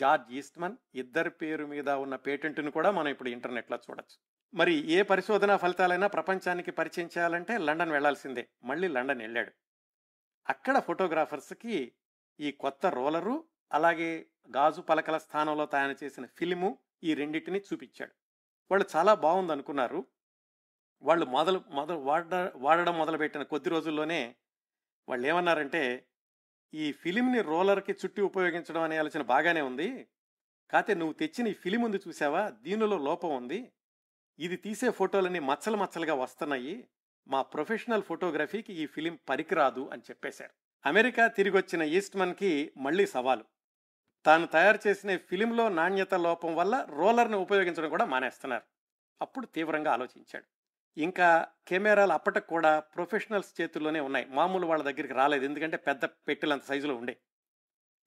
జార్జ్ ఈస్ట్మన్ ఇద్దరి పేరు మీద ఉన్న పేటెంట్ను కూడా మనం ఇప్పుడు ఇంటర్నెట్లో చూడొచ్చు మరి ఏ పరిశోధనా ఫలితాలైనా ప్రపంచానికి పరిచయం చేయాలంటే లండన్ వెళ్లాల్సిందే మళ్ళీ లండన్ వెళ్ళాడు అక్కడ ఫోటోగ్రాఫర్స్కి ఈ కొత్త రోలరు అలాగే గాజు పలకల స్థానంలో తయారు చేసిన ఫిలిము ఈ రెండింటిని చూపించాడు వాళ్ళు చాలా బాగుంది అనుకున్నారు వాళ్ళు మొదలు మొదలు వాడ వాడడం మొదలుపెట్టిన కొద్ది రోజుల్లోనే వాళ్ళు ఏమన్నారంటే ఈ ఫిలింని రోలర్కి చుట్టి ఉపయోగించడం అనే ఆలోచన బాగానే ఉంది కాతే నువ్వు తెచ్చిన ఈ ఫిలిం ఉంది చూసావా దీనిలో లోపం ఉంది ఇది తీసే ఫోటోలన్నీ మచ్చలు మచ్చలుగా వస్తున్నాయి మా ప్రొఫెషనల్ ఫోటోగ్రఫీకి ఈ ఫిలిం పనికిరాదు అని చెప్పేశారు అమెరికా తిరిగి వచ్చిన ఈస్ట్మన్కి మళ్ళీ సవాలు తాను తయారు చేసిన ఫిలింలో నాణ్యత లోపం వల్ల రోలర్ని ఉపయోగించడం కూడా మానేస్తున్నారు అప్పుడు తీవ్రంగా ఆలోచించాడు ఇంకా కెమెరాలు అప్పటికి కూడా ప్రొఫెషనల్స్ చేతుల్లోనే ఉన్నాయి మామూలు వాళ్ళ దగ్గరికి రాలేదు ఎందుకంటే పెద్ద పెట్టెలంత సైజులో ఉండే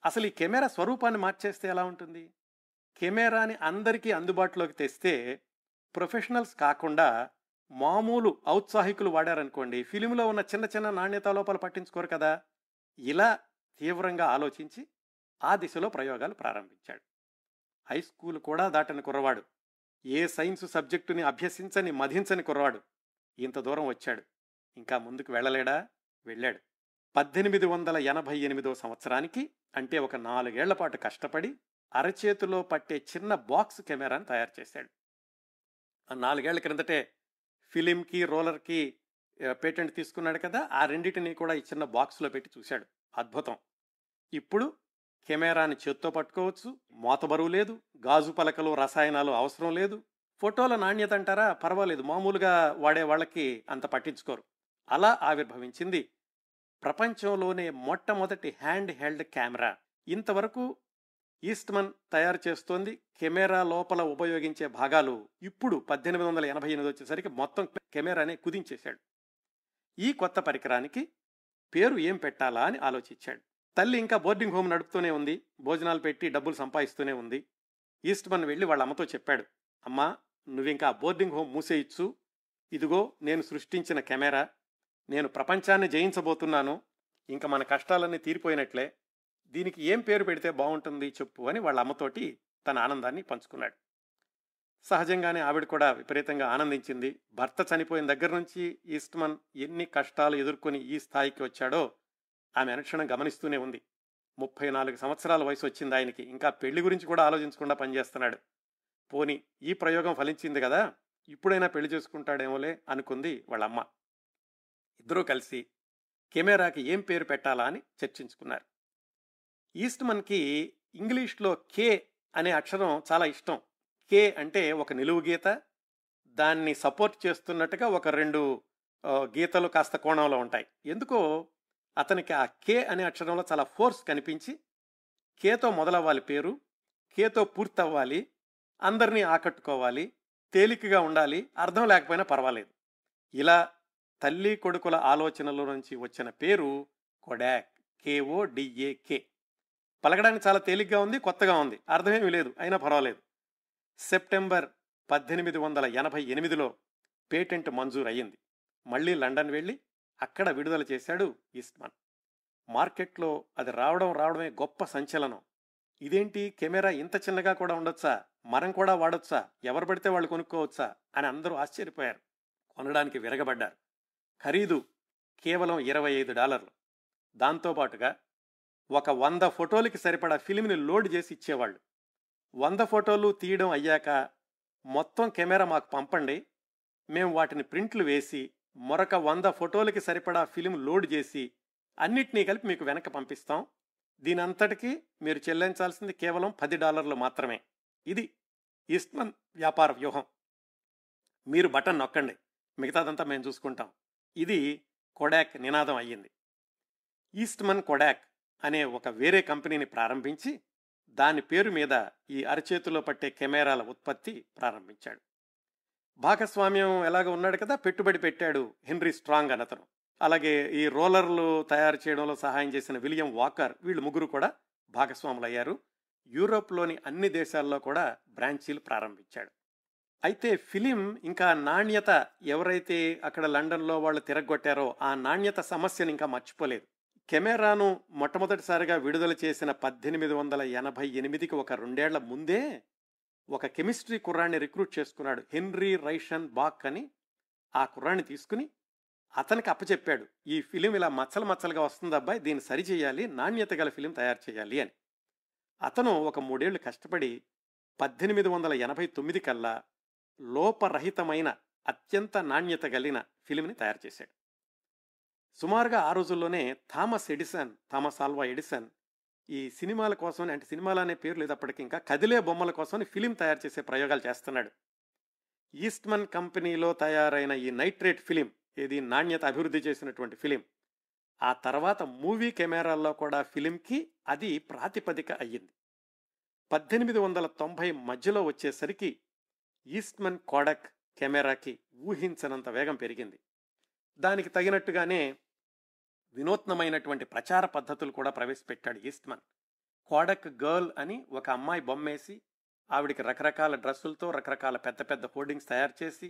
అసలు ఈ కెమెరా స్వరూపాన్ని మార్చేస్తే ఎలా ఉంటుంది కెమెరాని అందరికీ అందుబాటులోకి తెస్తే ప్రొఫెషనల్స్ కాకుండా మామూలు ఔత్సాహికులు వాడారనుకోండి ఫిలింలో ఉన్న చిన్న చిన్న నాణ్యత లోపాలు పట్టించుకోరు కదా ఇలా తీవ్రంగా ఆలోచించి ఆ దిశలో ప్రయోగాలు ప్రారంభించాడు హై స్కూల్ కూడా దాటని కుర్రవాడు ఏ సైన్స్ సబ్జెక్టుని అభ్యసించని మధించని కుర్రాడు ఇంత దూరం వచ్చాడు ఇంకా ముందుకు వెళ్ళలేడా వెళ్ళాడు పద్దెనిమిది వందల ఎనభై ఎనిమిదో సంవత్సరానికి అంటే ఒక నాలుగేళ్ల పాటు కష్టపడి అరచేతిలో పట్టే చిన్న బాక్స్ కెమెరాను తయారు చేశాడు ఆ నాలుగేళ్ల క్రిందటే ఫిలింకి రోలర్కి పేటెంట్ తీసుకున్నాడు కదా ఆ రెండింటిని కూడా ఈ చిన్న బాక్స్లో పెట్టి చూశాడు అద్భుతం ఇప్పుడు కెమెరాని చేత్తో పట్టుకోవచ్చు మోత బరువు లేదు గాజు పలకలు రసాయనాలు అవసరం లేదు ఫోటోల నాణ్యత అంటారా పర్వాలేదు మామూలుగా వాడే వాళ్ళకి అంత పట్టించుకోరు అలా ఆవిర్భవించింది ప్రపంచంలోనే మొట్టమొదటి హ్యాండ్ హెల్డ్ కెమెరా ఇంతవరకు ఈస్ట్మన్ తయారు చేస్తోంది కెమెరా లోపల ఉపయోగించే భాగాలు ఇప్పుడు పద్దెనిమిది వందల ఎనభై ఎనిమిది వచ్చేసరికి మొత్తం కెమెరానే కుదించేశాడు ఈ కొత్త పరికరానికి పేరు ఏం పెట్టాలా అని ఆలోచించాడు తల్లి ఇంకా బోర్డింగ్ హోమ్ నడుపుతూనే ఉంది భోజనాలు పెట్టి డబ్బులు సంపాదిస్తూనే ఉంది ఈస్ట్మన్ వెళ్ళి వాళ్ళ అమ్మతో చెప్పాడు అమ్మా నువ్వింకా బోర్డింగ్ హోమ్ మూసేయచ్చు ఇదిగో నేను సృష్టించిన కెమెరా నేను ప్రపంచాన్ని జయించబోతున్నాను ఇంకా మన కష్టాలన్నీ తీరిపోయినట్లే దీనికి ఏం పేరు పెడితే బాగుంటుంది చెప్పు అని వాళ్ళ అమ్మతోటి తన ఆనందాన్ని పంచుకున్నాడు సహజంగానే ఆవిడ కూడా విపరీతంగా ఆనందించింది భర్త చనిపోయిన దగ్గర నుంచి ఈస్ట్మన్ ఎన్ని కష్టాలు ఎదుర్కొని ఈ స్థాయికి వచ్చాడో ఆమె అనుక్షణం గమనిస్తూనే ఉంది ముప్పై నాలుగు సంవత్సరాల వయసు వచ్చింది ఆయనకి ఇంకా పెళ్లి గురించి కూడా ఆలోచించకుండా పనిచేస్తున్నాడు పోని ఈ ప్రయోగం ఫలించింది కదా ఇప్పుడైనా పెళ్లి చేసుకుంటాడేమోలే అనుకుంది వాళ్ళమ్మ ఇద్దరూ కలిసి కెమెరాకి ఏం పేరు పెట్టాలా అని చర్చించుకున్నారు ఈస్ట్మన్కి ఇంగ్లీష్లో కే అనే అక్షరం చాలా ఇష్టం కే అంటే ఒక నిలువు గీత దాన్ని సపోర్ట్ చేస్తున్నట్టుగా ఒక రెండు గీతలు కాస్త కోణంలో ఉంటాయి ఎందుకో అతనికి ఆ కే అనే అక్షరంలో చాలా ఫోర్స్ కనిపించి కేతో మొదలవ్వాలి పేరు కేతో పూర్తవ్వాలి అందరినీ ఆకట్టుకోవాలి తేలికగా ఉండాలి అర్థం లేకపోయినా పర్వాలేదు ఇలా తల్లి కొడుకుల ఆలోచనల నుంచి వచ్చిన పేరు కొడాక్ కేఓ డిఏకే పలకడానికి చాలా తేలిగ్గా ఉంది కొత్తగా ఉంది అర్థమేమీ లేదు అయినా పర్వాలేదు సెప్టెంబర్ పద్దెనిమిది వందల ఎనభై ఎనిమిదిలో పేటెంట్ మంజూరు అయ్యింది మళ్ళీ లండన్ వెళ్ళి అక్కడ విడుదల చేశాడు ఈస్ట్మన్ మార్కెట్లో అది రావడం రావడమే గొప్ప సంచలనం ఇదేంటి కెమెరా ఇంత చిన్నగా కూడా ఉండొచ్చా మనం కూడా వాడొచ్చా ఎవరు పడితే వాళ్ళు కొనుక్కోవచ్చా అని అందరూ ఆశ్చర్యపోయారు కొనడానికి విరగబడ్డారు ఖరీదు కేవలం ఇరవై ఐదు డాలర్లు దాంతోపాటుగా ఒక వంద ఫోటోలకి సరిపడా ఫిలింని లోడ్ చేసి ఇచ్చేవాళ్ళు వంద ఫోటోలు తీయడం అయ్యాక మొత్తం కెమెరా మాకు పంపండి మేము వాటిని ప్రింట్లు వేసి మరొక వంద ఫోటోలకి సరిపడా ఫిలిం లోడ్ చేసి అన్నిటినీ కలిపి మీకు వెనక పంపిస్తాం దీని అంతటికీ మీరు చెల్లించాల్సింది కేవలం పది డాలర్లు మాత్రమే ఇది ఈస్ట్మన్ వ్యాపార వ్యూహం మీరు బటన్ నొక్కండి మిగతాదంతా మేము చూసుకుంటాం ఇది కొడాక్ నినాదం అయ్యింది ఈస్ట్మన్ కొడాక్ అనే ఒక వేరే కంపెనీని ప్రారంభించి దాని పేరు మీద ఈ అరచేతిలో పట్టే కెమెరాల ఉత్పత్తి ప్రారంభించాడు భాగస్వామ్యం ఎలాగ ఉన్నాడు కదా పెట్టుబడి పెట్టాడు హెన్రీ స్ట్రాంగ్ అనతను అలాగే ఈ రోలర్లు తయారు చేయడంలో సహాయం చేసిన విలియం వాకర్ వీళ్ళు ముగ్గురు కూడా భాగస్వాములయ్యారు యూరోప్లోని అన్ని దేశాల్లో కూడా బ్రాంచీలు ప్రారంభించాడు అయితే ఫిలిం ఇంకా నాణ్యత ఎవరైతే అక్కడ లండన్లో వాళ్ళు తిరగొట్టారో ఆ నాణ్యత సమస్యను ఇంకా మర్చిపోలేదు కెమెరాను మొట్టమొదటిసారిగా విడుదల చేసిన పద్దెనిమిది వందల ఎనభై ఎనిమిదికి ఒక రెండేళ్ల ముందే ఒక కెమిస్ట్రీ కుర్రాన్ని రిక్రూట్ చేసుకున్నాడు హెన్రీ రైషన్ బాక్ అని ఆ కుర్రాన్ని తీసుకుని అతనికి అప్పచెప్పాడు ఈ ఫిలిం ఇలా మచ్చలు మచ్చలుగా వస్తుంది అబ్బాయి దీన్ని సరిచేయాలి నాణ్యత గల ఫిలిం తయారు చేయాలి అని అతను ఒక మూడేళ్లు కష్టపడి పద్దెనిమిది వందల ఎనభై తొమ్మిది కల్లా లోపరహితమైన అత్యంత నాణ్యత కలిగిన ఫిలింని తయారు చేశాడు సుమారుగా ఆ రోజుల్లోనే Thomas Edison Thomas Alva Edison ఈ సినిమాల కోసం అంటే సినిమాలు అనే పేరు లేదు అప్పటికి ఇంకా కదిలే బొమ్మల కోసం ఫిలిం తయారు చేసే ప్రయోగాలు చేస్తున్నాడు ఈస్ట్మన్ కంపెనీలో తయారైన ఈ నైట్రేట్ ఫిలిం ఇది నాణ్యత అభివృద్ధి చేసినటువంటి ఫిలిం ఆ తర్వాత మూవీ కెమెరాల్లో కూడా ఫిలింకి అది ప్రాతిపదిక అయ్యింది పద్దెనిమిది వందల తొంభై మధ్యలో వచ్చేసరికి ఈస్ట్మన్ కోడక్ కెమెరాకి ఊహించనంత వేగం పెరిగింది దానికి తగినట్టుగానే వినూత్నమైనటువంటి ప్రచార పద్ధతులు కూడా ప్రవేశపెట్టాడు ఈస్ట్మన్ కోడక్ గర్ల్ అని ఒక అమ్మాయి బొమ్మేసి ఆవిడికి రకరకాల డ్రెస్సులతో రకరకాల పెద్ద పెద్ద హోర్డింగ్స్ తయారు చేసి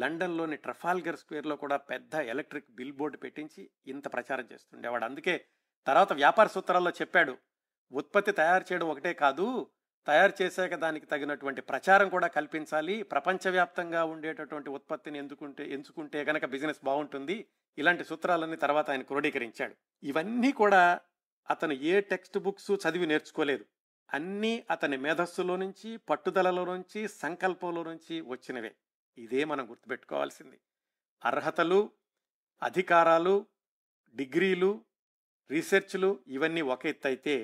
లండన్లోని ట్రఫాల్గర్ స్క్వేర్లో కూడా పెద్ద ఎలక్ట్రిక్ బిల్ బోర్డు పెట్టించి ఇంత ప్రచారం చేస్తుండేవాడు అందుకే తర్వాత వ్యాపార సూత్రాల్లో చెప్పాడు ఉత్పత్తి తయారు చేయడం ఒకటే కాదు తయారు చేశాక దానికి తగినటువంటి ప్రచారం కూడా కల్పించాలి ప్రపంచవ్యాప్తంగా ఉండేటటువంటి ఉత్పత్తిని ఎందుకుంటే ఎంచుకుంటే కనుక బిజినెస్ బాగుంటుంది ఇలాంటి సూత్రాలన్నీ తర్వాత ఆయన క్రోడీకరించాడు ఇవన్నీ కూడా అతను ఏ టెక్స్ట్ బుక్స్ చదివి నేర్చుకోలేదు అన్నీ అతని మేధస్సులో నుంచి పట్టుదలలో నుంచి సంకల్పంలో నుంచి వచ్చినవే ఇదే మనం గుర్తుపెట్టుకోవాల్సింది అర్హతలు అధికారాలు డిగ్రీలు రీసెర్చ్లు ఇవన్నీ ఒక ఎత్తు అయితే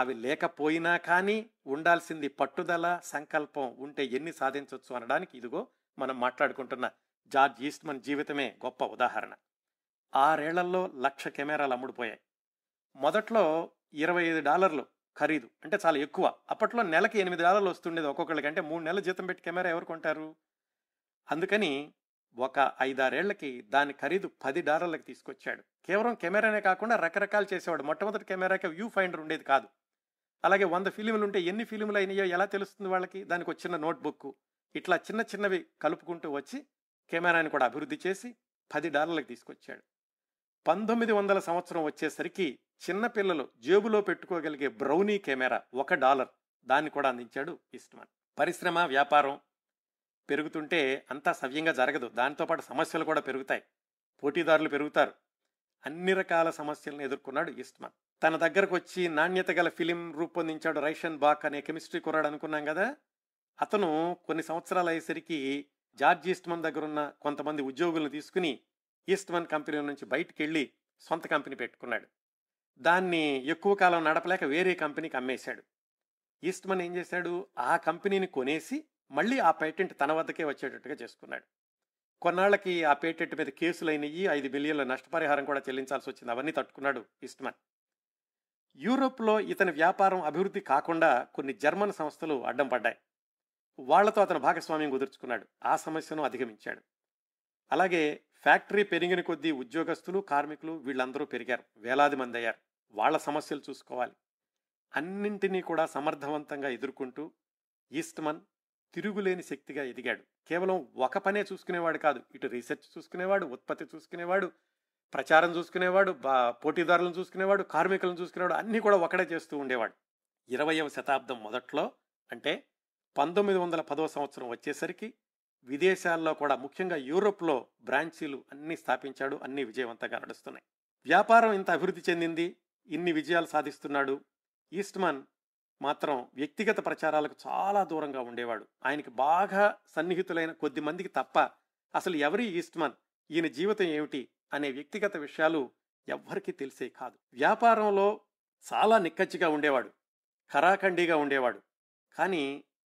అవి లేకపోయినా కానీ ఉండాల్సింది పట్టుదల సంకల్పం ఉంటే ఎన్ని సాధించవచ్చు అనడానికి ఇదిగో మనం మాట్లాడుకుంటున్న జార్జ్ ఈస్ట్మన్ జీవితమే గొప్ప ఉదాహరణ ఆరేళ్లలో లక్ష కెమెరాలు అమ్ముడుపోయాయి మొదట్లో ఇరవై ఐదు డాలర్లు ఖరీదు అంటే చాలా ఎక్కువ అప్పట్లో నెలకి ఎనిమిది డాలర్లు వస్తుండేది ఒక్కొక్కరికి అంటే మూడు నెలల జీతం పెట్టి కెమెరా ఎవరు కొంటారు అందుకని ఒక ఐదారేళ్లకి దాని ఖరీదు పది డాలర్లకు తీసుకొచ్చాడు కేవలం కెమెరానే కాకుండా రకరకాలు చేసేవాడు మొట్టమొదటి కెమెరాకి వ్యూ ఫైండర్ ఉండేది కాదు అలాగే వంద ఫిలిములు ఉంటే ఎన్ని ఫిలిములు అయినాయో ఎలా తెలుస్తుంది వాళ్ళకి దానికి వచ్చిన నోట్బుక్ ఇట్లా చిన్న చిన్నవి కలుపుకుంటూ వచ్చి కెమెరాని కూడా అభివృద్ధి చేసి పది డాలర్లకు తీసుకొచ్చాడు పంతొమ్మిది వందల సంవత్సరం వచ్చేసరికి చిన్నపిల్లలు జేబులో పెట్టుకోగలిగే బ్రౌనీ కెమెరా ఒక డాలర్ దాన్ని కూడా అందించాడు ఈస్ట్మన్ పరిశ్రమ వ్యాపారం పెరుగుతుంటే అంతా సవ్యంగా జరగదు దాంతోపాటు సమస్యలు కూడా పెరుగుతాయి పోటీదారులు పెరుగుతారు అన్ని రకాల సమస్యలను ఎదుర్కొన్నాడు ఈస్ట్మన్ తన దగ్గరకు వచ్చి నాణ్యత గల ఫిలిం రూపొందించాడు రైషన్ బాక్ అనే కెమిస్ట్రీ కురాడు అనుకున్నాం కదా అతను కొన్ని సంవత్సరాలు అయ్యేసరికి జార్జ్ ఈస్ట్మన్ దగ్గరున్న కొంతమంది ఉద్యోగులను తీసుకుని ఈస్ట్మన్ కంపెనీ నుంచి బయటికి వెళ్ళి సొంత కంపెనీ పెట్టుకున్నాడు దాన్ని ఎక్కువ కాలం నడపలేక వేరే కంపెనీకి అమ్మేశాడు ఈస్ట్మన్ ఏం చేశాడు ఆ కంపెనీని కొనేసి మళ్ళీ ఆ పేటెంట్ తన వద్దకే వచ్చేటట్టుగా చేసుకున్నాడు కొన్నాళ్ళకి ఆ పేటెంట్ మీద కేసులైనవి ఐదు బిలియన్ల నష్టపరిహారం కూడా చెల్లించాల్సి వచ్చింది అవన్నీ తట్టుకున్నాడు ఈస్ట్మన్ యూరోప్లో ఇతని వ్యాపారం అభివృద్ధి కాకుండా కొన్ని జర్మన్ సంస్థలు అడ్డం పడ్డాయి వాళ్లతో అతను భాగస్వామ్యం కుదుర్చుకున్నాడు ఆ సమస్యను అధిగమించాడు అలాగే ఫ్యాక్టరీ పెరిగిన కొద్దీ ఉద్యోగస్తులు కార్మికులు వీళ్ళందరూ పెరిగారు వేలాది మంది అయ్యారు వాళ్ళ సమస్యలు చూసుకోవాలి అన్నింటినీ కూడా సమర్థవంతంగా ఎదుర్కొంటూ ఈస్ట్మన్ తిరుగులేని శక్తిగా ఎదిగాడు కేవలం ఒక పనే చూసుకునేవాడు కాదు ఇటు రీసెర్చ్ చూసుకునేవాడు ఉత్పత్తి చూసుకునేవాడు ప్రచారం చూసుకునేవాడు బా పోటీదారులను చూసుకునేవాడు కార్మికులను చూసుకునేవాడు అన్నీ కూడా ఒకడే చేస్తూ ఉండేవాడు ఇరవయవ శతాబ్దం మొదట్లో అంటే పంతొమ్మిది వందల పదవ సంవత్సరం వచ్చేసరికి విదేశాల్లో కూడా ముఖ్యంగా యూరోప్లో బ్రాంచీలు అన్నీ స్థాపించాడు అన్నీ విజయవంతంగా నడుస్తున్నాయి వ్యాపారం ఇంత అభివృద్ధి చెందింది ఇన్ని విజయాలు సాధిస్తున్నాడు ఈస్ట్మన్ మాత్రం వ్యక్తిగత ప్రచారాలకు చాలా దూరంగా ఉండేవాడు ఆయనకి బాగా సన్నిహితులైన కొద్ది మందికి తప్ప అసలు ఎవరి ఈస్ట్మన్ ఈయన జీవితం ఏమిటి అనే వ్యక్తిగత విషయాలు ఎవ్వరికీ తెలిసే కాదు వ్యాపారంలో చాలా నిక్కచ్చిగా ఉండేవాడు కరాఖండిగా ఉండేవాడు కానీ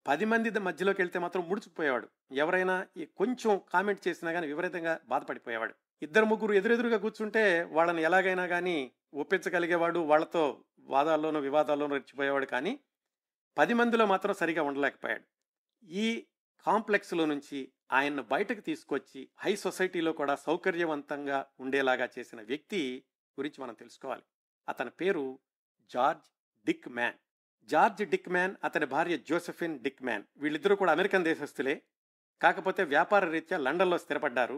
పది మంది మధ్యలోకి వెళ్తే మాత్రం ముడుచుకుపోయేవాడు ఎవరైనా కొంచెం కామెంట్ చేసినా కానీ విపరీతంగా బాధపడిపోయేవాడు ఇద్దరు ముగ్గురు ఎదురెదురుగా కూర్చుంటే వాళ్ళని ఎలాగైనా కానీ ఒప్పించగలిగేవాడు వాళ్ళతో వాదాల్లోనూ వివాదాల్లోనూ రెచ్చిపోయేవాడు కానీ పది మందిలో మాత్రం సరిగా ఉండలేకపోయాడు ఈ కాంప్లెక్స్లో నుంచి ఆయన్ను బయటకు తీసుకొచ్చి హై సొసైటీలో కూడా సౌకర్యవంతంగా ఉండేలాగా చేసిన వ్యక్తి గురించి మనం తెలుసుకోవాలి అతని పేరు George Dickman George Dickman అతని భార్య జోసెఫిన్ డిక్ మ్యాన్ వీళ్ళిద్దరూ కూడా అమెరికన్ దేశస్తులే కాకపోతే వ్యాపార రీత్యా లండన్లో స్థిరపడ్డారు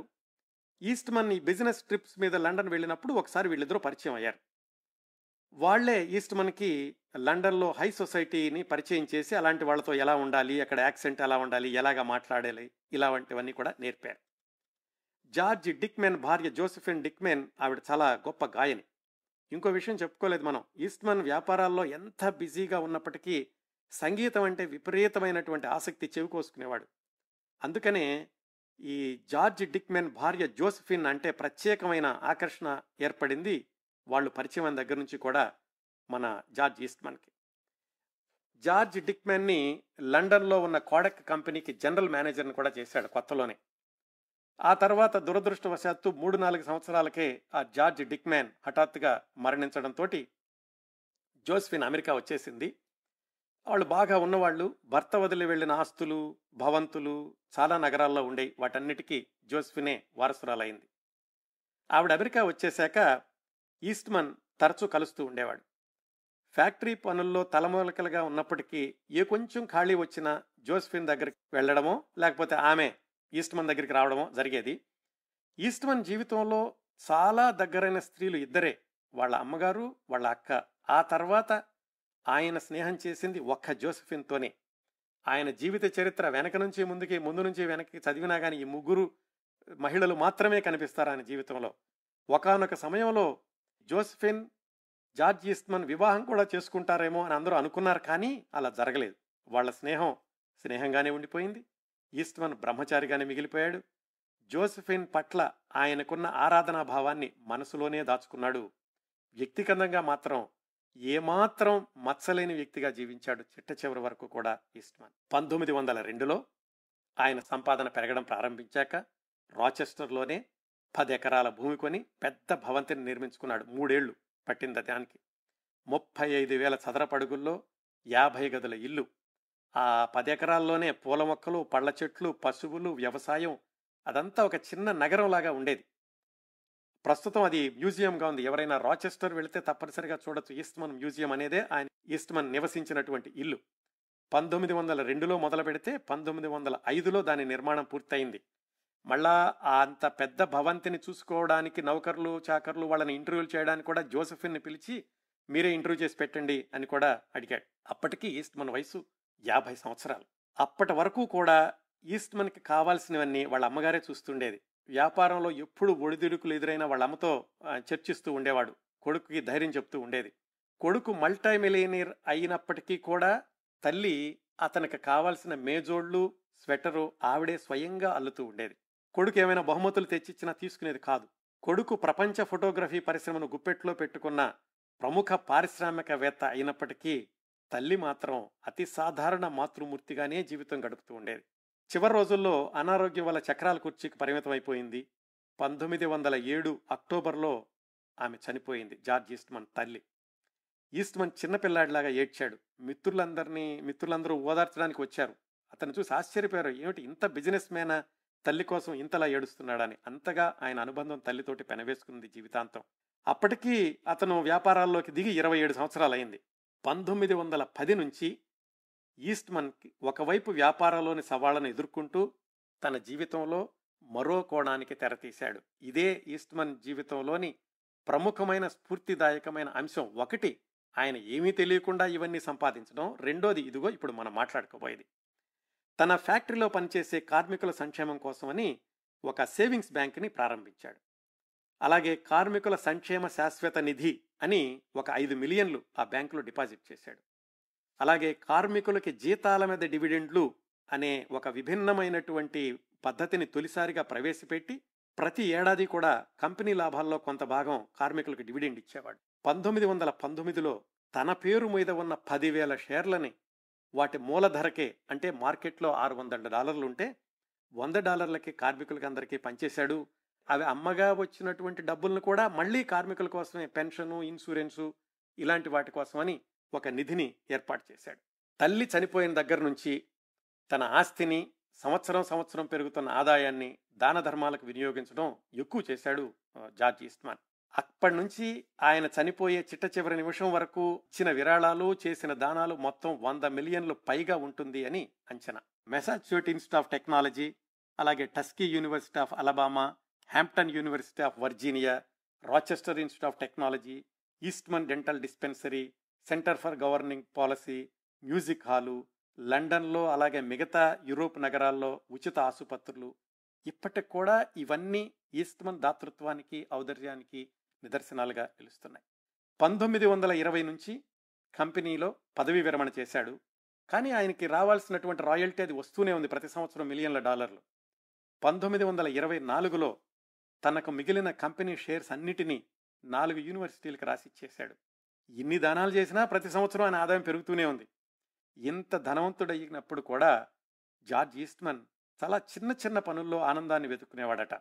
ఈస్ట్ మన్ ఈ బిజినెస్ ట్రిప్స్ మీద లండన్ వెళ్ళినప్పుడు ఒకసారి వీళ్ళిద్దరూ పరిచయం అయ్యారు వాళ్లే ఈస్ట్ మనకి లండన్లో హై సొసైటీని పరిచయం చేసి అలాంటి వాళ్ళతో ఎలా ఉండాలి అక్కడ యాక్సెంట్ ఎలా ఉండాలి ఎలాగా మాట్లాడాలి ఇలాంటివన్నీ కూడా నేర్పారు జార్జ్ డిక్మెన్ భార్య జోసెఫిన్ డిక్మెన్ ఆవిడ చాలా గొప్ప గాయని ఇంకో విషయం చెప్పుకోలేదు మనం ఈస్ట్మన్ వ్యాపారాల్లో ఎంత బిజీగా ఉన్నప్పటికీ సంగీతం అంటే విపరీతమైనటువంటి ఆసక్తి చెవికోసుకునేవాడు అందుకనే ఈ జార్జ్ డిక్మెన్ భార్య జోసెఫిన్ అంటే ప్రత్యేకమైన ఆకర్షణ ఏర్పడింది వాళ్ళు పరిచయం అయిన దగ్గర నుంచి కూడా మన జార్జ్ ఈస్ట్మన్కి జార్జ్ డిక్మెన్ని లండన్లో ఉన్న కోడక్ కంపెనీకి జనరల్ మేనేజర్ని కూడా చేశాడు కొత్తలోనే ఆ తర్వాత దురదృష్టవశాత్తు మూడు నాలుగు సంవత్సరాలకే ఆ జార్జ్ డిక్మెన్ హఠాత్తుగా మరణించడంతో జోస్ఫిన్ అమెరికా వచ్చేసింది వాళ్ళు బాగా ఉన్నవాళ్ళు భర్త వదిలి వెళ్ళిన ఆస్తులు భవంతులు చాలా నగరాల్లో ఉండే వాటన్నిటికీ జోస్ఫినే వారసురాలైంది ఆవిడ అమెరికా వచ్చేశాక ఈస్ట్మన్ తరచూ కలుస్తూ ఉండేవాడు ఫ్యాక్టరీ పనుల్లో తలమూలకలుగా ఉన్నప్పటికీ ఏ కొంచెం ఖాళీ వచ్చినా జోస్ఫిన్ దగ్గరికి వెళ్ళడమో లేకపోతే ఆమె ఈస్ట్మన్ దగ్గరికి రావడమో జరిగేది ఈస్ట్మన్ జీవితంలో చాలా దగ్గరైన స్త్రీలు ఇద్దరే వాళ్ళ అమ్మగారు వాళ్ళ అక్క ఆ తర్వాత ఆయన స్నేహం చేసింది ఒక్క జోసెఫిన్తోనే ఆయన జీవిత చరిత్ర వెనక నుంచి ముందుకి ముందు నుంచి వెనక్కి చదివినా కానీ ఈ ముగ్గురు మహిళలు మాత్రమే కనిపిస్తారు ఆయన జీవితంలో ఒకనొక సమయంలో జోసెఫిన్ జార్జ్ ఈస్ట్మన్ వివాహం కూడా చేసుకుంటారేమో అని అందరూ అనుకున్నారు కానీ అలా జరగలేదు వాళ్ళ స్నేహం స్నేహంగానే ఉండిపోయింది ఈస్ట్మన్ బ్రహ్మచారిగానే మిగిలిపోయాడు జోసెఫిన్ పట్ల ఆయనకున్న ఆరాధనా భావాన్ని మనసులోనే దాచుకున్నాడు వ్యక్తిగతంగా మాత్రం ఏమాత్రం మచ్చలేని వ్యక్తిగా జీవించాడు చిట్ట చివరి వరకు కూడా ఈస్ట్మన్ పంతొమ్మిది వందల రెండులో ఆయన సంపాదన పెరగడం ప్రారంభించాక రాచెస్టర్లోనే పది ఎకరాల భూమి కొని పెద్ద భవంతిని నిర్మించుకున్నాడు మూడేళ్లు పట్టింది దానికి ముప్పై ఐదు వేల చదరపడుగుల్లో యాభై గదుల ఇల్లు ఆ పది ఎకరాల్లోనే పూల మొక్కలు పళ్ళ చెట్లు పశువులు వ్యవసాయం అదంతా ఒక చిన్న నగరంలాగా ఉండేది ప్రస్తుతం అది మ్యూజియంగా ఉంది ఎవరైనా రాచెస్టర్ వెళితే తప్పనిసరిగా చూడొచ్చు ఈస్ట్మన్ మ్యూజియం అనేదే ఆయన ఈస్ట్మన్ నివసించినటువంటి ఇల్లు పంతొమ్మిది వందల రెండులో మొదలు పెడితే పంతొమ్మిది వందల ఐదులో దాని నిర్మాణం పూర్తయింది మళ్ళా అంత పెద్ద భవంతిని చూసుకోవడానికి నౌకర్లు చాకర్లు వాళ్ళని ఇంటర్వ్యూలు చేయడానికి కూడా జోసెఫిన్ని పిలిచి మీరే ఇంటర్వ్యూ చేసి పెట్టండి అని కూడా అడిగాడు అప్పటికి ఈస్ట్మన్ వయసు యాభై సంవత్సరాలు అప్పటి వరకు కూడా ఈస్ట్మన్కి కావాల్సినవన్నీ వాళ్ళ అమ్మగారే చూస్తుండేది వ్యాపారంలో ఎప్పుడు ఒడిదుడుకులు ఎదురైన వాళ్ళ అమ్మతో చర్చిస్తూ ఉండేవాడు కొడుకుకి ధైర్యం చెప్తూ ఉండేది కొడుకు మల్టీ మిలీనియర్ అయినప్పటికీ కూడా తల్లి అతనికి కావాల్సిన మేజోళ్ళు స్వెటరు ఆవిడే స్వయంగా అల్లుతూ ఉండేది కొడుకు ఏమైనా బహుమతులు తెచ్చిచ్చినా తీసుకునేది కాదు కొడుకు ప్రపంచ ఫోటోగ్రఫీ పరిశ్రమను గుప్పెట్లో పెట్టుకున్న ప్రముఖ పారిశ్రామికవేత్త అయినప్పటికీ తల్లి మాత్రం అతి సాధారణ మాతృమూర్తిగానే జీవితం గడుపుతూ ఉండేది చివరి రోజుల్లో అనారోగ్యం వల్ల చక్రాల కుర్చీకి పరిమితమైపోయింది పంతొమ్మిది వందల ఏడు అక్టోబర్లో ఆమె చనిపోయింది జార్జ్ ఈస్ట్మన్ తల్లి ఈస్ట్మన్ చిన్నపిల్లాడిలాగా ఏడ్చాడు మిత్రులందరినీ మిత్రులందరూ ఓదార్చడానికి వచ్చారు అతను చూసి ఆశ్చర్యపోయారు ఏమిటి ఇంత బిజినెస్ మేనా తల్లి కోసం ఇంతలా ఏడుస్తున్నాడని అంతగా ఆయన అనుబంధం తల్లితోటి పెనవేసుకుంది జీవితాంతం అప్పటికీ అతను వ్యాపారాల్లోకి దిగి ఇరవై ఏడు సంవత్సరాలైంది పంతొమ్మిది వందల పది నుంచి ఈస్ట్మన్కి ఒకవైపు వ్యాపారంలోని సవాళ్లను ఎదుర్కొంటూ తన జీవితంలో మరో కోణానికి తెరతీశాడు ఇదే ఈస్ట్మన్ జీవితంలోని ప్రముఖమైన స్ఫూర్తిదాయకమైన అంశం ఒకటి ఆయన ఏమీ తెలియకుండా ఇవన్నీ సంపాదించడం రెండోది ఇదిగో ఇప్పుడు మనం మాట్లాడుకోబోయేది తన ఫ్యాక్టరీలో పనిచేసే కార్మికుల సంక్షేమం కోసమని ఒక సేవింగ్స్ బ్యాంక్ని ప్రారంభించాడు అలాగే కార్మికుల సంక్షేమ శాశ్వత నిధి అని ఒక ఐదు మిలియన్లు ఆ బ్యాంకులో డిపాజిట్ చేశాడు అలాగే కార్మికులకి జీతాల మీద డివిడెండ్లు అనే ఒక విభిన్నమైనటువంటి పద్ధతిని తొలిసారిగా ప్రవేశపెట్టి ప్రతి ఏడాది కూడా కంపెనీ లాభాల్లో కొంత భాగం కార్మికులకు డివిడెండ్ ఇచ్చేవాడు పంతొమ్మిది వందల పంతొమ్మిదిలో తన పేరు మీద ఉన్న పదివేల షేర్లని వాటి మూల ధరకే అంటే మార్కెట్లో ఆరు వందల డాలర్లు ఉంటే వంద డాలర్లకి కార్మికులకి అందరికీ పనిచేశాడు అవి అమ్మగా వచ్చినటువంటి డబ్బులను కూడా మళ్ళీ కార్మికుల కోసమే పెన్షను ఇన్సూరెన్సు ఇలాంటి వాటి కోసమని ఒక నిధిని ఏర్పాటు చేశాడు తల్లి చనిపోయిన దగ్గర నుంచి తన ఆస్తిని సంవత్సరం సంవత్సరం పెరుగుతున్న ఆదాయాన్ని దాన ధర్మాలకు వినియోగించడం ఎక్కువ చేశాడు జార్జ్ ఈస్ట్మాన్ అప్పటి నుంచి ఆయన చనిపోయే చిట్ట చివరి నిమిషం వరకు ఇచ్చిన విరాళాలు చేసిన దానాలు మొత్తం వంద మిలియన్లు పైగా ఉంటుంది అని అంచనా మెసాచ్యూట్ ఇన్స్టిట్యూట్ ఆఫ్ టెక్నాలజీ అలాగే Tuskegee university of Alabama Hampton university of Virginia Rochester institute of technology Eastman dental dispensary centre for governing policy music hall లండన్లో అలాగే మిగతా యూరోప్ నగరాల్లో ఉచిత ఆసుపత్రులు ఇప్పటికి కూడా ఇవన్నీ ఈస్ట్మన్ దాతృత్వానికి ఔదర్యానికి నిదర్శనాలుగా నిలుస్తున్నాయి పంతొమ్మిది వందల ఇరవై నుంచి కంపెనీలో పదవి విరమణ చేశాడు కానీ ఆయనకి రావాల్సినటువంటి రాయల్టీ అది వస్తూనే ఉంది ప్రతి సంవత్సరం మిలియన్ల డాలర్లు పంతొమ్మిది వందల ఇరవై నాలుగులో తనకు మిగిలిన కంపెనీ షేర్స్ అన్నిటినీ నాలుగు యూనివర్సిటీలకు రాసిచ్చేశాడు ఇన్ని దానాలు చేసినా ప్రతి సంవత్సరం ఆయన ఆదాయం పెరుగుతూనే ఉంది ఇంత ధనవంతుడయినప్పుడు కూడా జార్జ్ ఈస్ట్మన్ చాలా చిన్న చిన్న పనుల్లో ఆనందాన్ని వెతుక్కునేవాడట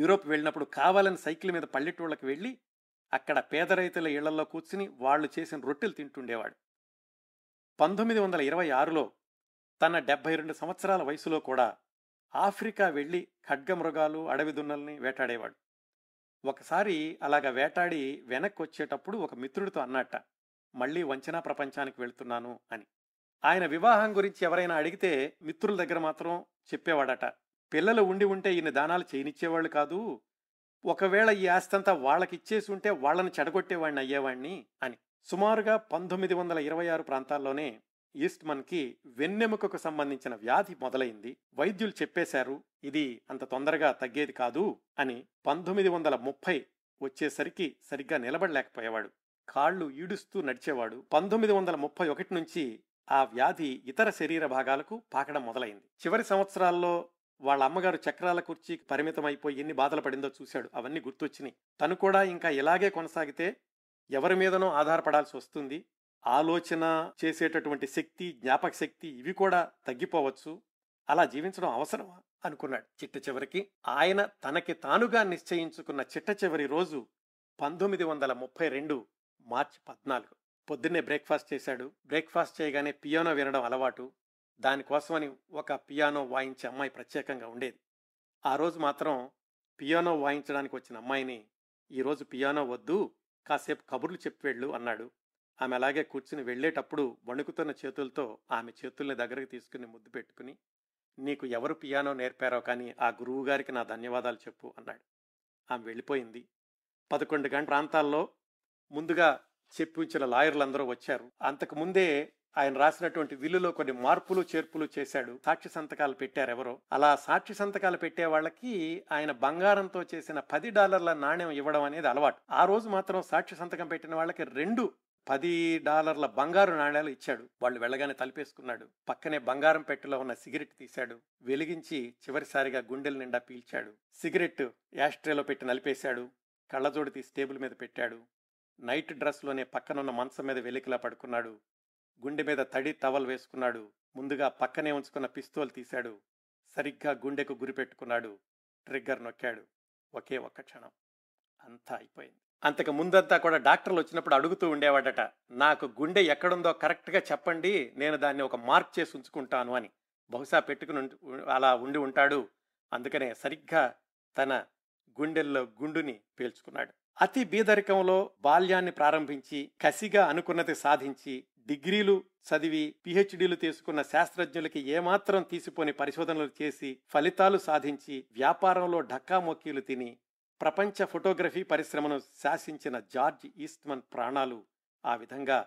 యూరోప్ వెళ్ళినప్పుడు కావాలని సైకిల్ మీద పల్లెటూళ్ళకి వెళ్ళి అక్కడ పేద రైతుల ఇళ్లలో కూర్చుని వాళ్ళు చేసిన రొట్టెలు తింటుండేవాడు పంతొమ్మిది వందల ఇరవై ఆరులో తన డెబ్బై రెండు సంవత్సరాల వయసులో కూడా ఆఫ్రికా వెళ్ళి ఖడ్గమృగాలు అడవి దున్నల్ని వేటాడేవాడు ఒకసారి అలాగ వేటాడి వెనక్కి వచ్చేటప్పుడు ఒక మిత్రుడితో అన్నట్ట మళ్ళీ వంచనా ప్రపంచానికి వెళ్తున్నాను అని ఆయన వివాహం గురించి ఎవరైనా అడిగితే మిత్రుల దగ్గర మాత్రం చెప్పేవాడట పిల్లలు ఉండి ఉంటే ఇన్ని దానాలు చేయనిచ్చేవాళ్ళు కాదు ఒకవేళ ఈ ఆస్తంతా వాళ్ళకిచ్చేసి ఉంటే వాళ్ళని చెడగొట్టేవాడిని అయ్యేవాడిని అని సుమారుగా పంతొమ్మిది వందల ఇరవై ఆరు ప్రాంతాల్లోనే ఈస్ట్మన్కి వెన్నెముకకు సంబంధించిన వ్యాధి మొదలైంది వైద్యులు చెప్పేశారు ఇది అంత తొందరగా తగ్గేది కాదు అని పంతొమ్మిది వందల ముప్పై వచ్చేసరికి సరిగ్గా నిలబడలేకపోయేవాడు కాళ్ళు ఈడుస్తూ నడిచేవాడు పంతొమ్మిది వందల ముప్పై ఒకటి నుంచి ఆ వ్యాధి ఇతర శరీర భాగాలకు పాకడం మొదలైంది చివరి సంవత్సరాల్లో వాళ్ళ అమ్మగారు చక్రాల కుర్చీకి పరిమితం అయిపోయి ఎన్ని బాధలు పడిందో చూశాడు అవన్నీ గుర్తొచ్చినాయి తను కూడా ఇంకా ఇలాగే కొనసాగితే ఎవరి మీదనో ఆధారపడాల్సి వస్తుంది ఆలోచన చేసేటటువంటి శక్తి జ్ఞాపక శక్తి ఇవి కూడా తగ్గిపోవచ్చు అలా జీవించడం అవసరమా అనుకున్నాడు చిట్ట చివరికి ఆయన తనకి తానుగా నిశ్చయించుకున్న చిట్ట చివరి రోజు పంతొమ్మిది వందల ముప్పై రెండు మార్చి పద్నాలుగు పొద్దున్నే బ్రేక్ఫాస్ట్ చేశాడు బ్రేక్ఫాస్ట్ చేయగానే పియానో వినడం అలవాటు దానికోసమని ఒక పియానో వాయించే అమ్మాయి ప్రత్యేకంగా ఉండేది ఆ రోజు మాత్రం పియానో వాయించడానికి వచ్చిన అమ్మాయిని ఈరోజు పియానో వద్దు కాసేపు కబుర్లు చెప్పి వెళ్ళు అన్నాడు ఆమె అలాగే కూర్చుని వెళ్ళేటప్పుడు వణుకుతున్న చేతులతో ఆమె చేతుల్ని దగ్గరకు తీసుకుని ముద్దు పెట్టుకుని నీకు ఎవరు పియానో నేర్పారో కానీ ఆ గురువు గారికి నా ధన్యవాదాలు చెప్పు అన్నాడు ఆమె వెళ్ళిపోయింది పదకొండు గంట ప్రాంతాల్లో ముందుగా చెప్పించిన అందరూ వచ్చారు అంతకు ముందే ఆయన రాసినటువంటి విల్లులో కొన్ని మార్పులు చేర్పులు చేశాడు సాక్షి సంతకాలు పెట్టారు ఎవరో అలా సాక్షి సంతకాలు పెట్టే వాళ్ళకి ఆయన బంగారంతో చేసిన పది డాలర్ల నాణ్యం ఇవ్వడం అనేది అలవాటు ఆ రోజు మాత్రం సాక్షి సంతకం పెట్టిన వాళ్ళకి రెండు పది డాలర్ల బంగారు నాణ్యాలు ఇచ్చాడు వాళ్ళు వెళ్ళగానే తలిపేసుకున్నాడు పక్కనే బంగారం పెట్టెలో ఉన్న సిగరెట్ తీశాడు వెలిగించి చివరిసారిగా గుండెల నిండా పీల్చాడు సిగరెట్ యాస్ట్రేలో పెట్టి నలిపేశాడు కళ్ళజోడు తీసి టేబుల్ మీద పెట్టాడు నైట్ డ్రెస్లోనే పక్కనున్న మంచం మీద వెలికిలా పడుకున్నాడు గుండె మీద తడి టవల్ వేసుకున్నాడు ముందుగా పక్కనే ఉంచుకున్న పిస్తోల్ తీశాడు సరిగ్గా గుండెకు గురిపెట్టుకున్నాడు ట్రిగ్గర్ నొక్కాడు ఒకే ఒక్క క్షణం అంతా అయిపోయింది అంతకు ముందంతా కూడా డాక్టర్లు వచ్చినప్పుడు అడుగుతూ ఉండేవాడట నాకు గుండె ఎక్కడుందో కరెక్ట్గా చెప్పండి నేను దాన్ని ఒక మార్క్ చేసి ఉంచుకుంటాను అని బహుశా పెట్టుకుని అలా ఉండి ఉంటాడు అందుకనే సరిగ్గా తన గుండెల్లో గుండుని పేల్చుకున్నాడు అతి బీదరికంలో బాల్యాన్ని ప్రారంభించి కసిగా అనుకున్నది సాధించి డిగ్రీలు చదివి పిహెచ్డీలు తీసుకున్న శాస్త్రజ్ఞులకి ఏమాత్రం తీసిపోని పరిశోధనలు చేసి ఫలితాలు సాధించి వ్యాపారంలో డక్కామొక్కీలు తిని ప్రపంచ ఫోటోగ్రఫీ పరిశ్రమను శాసించిన జార్జ్ ఈస్ట్మన్ ప్రాణాలు ఆ విధంగా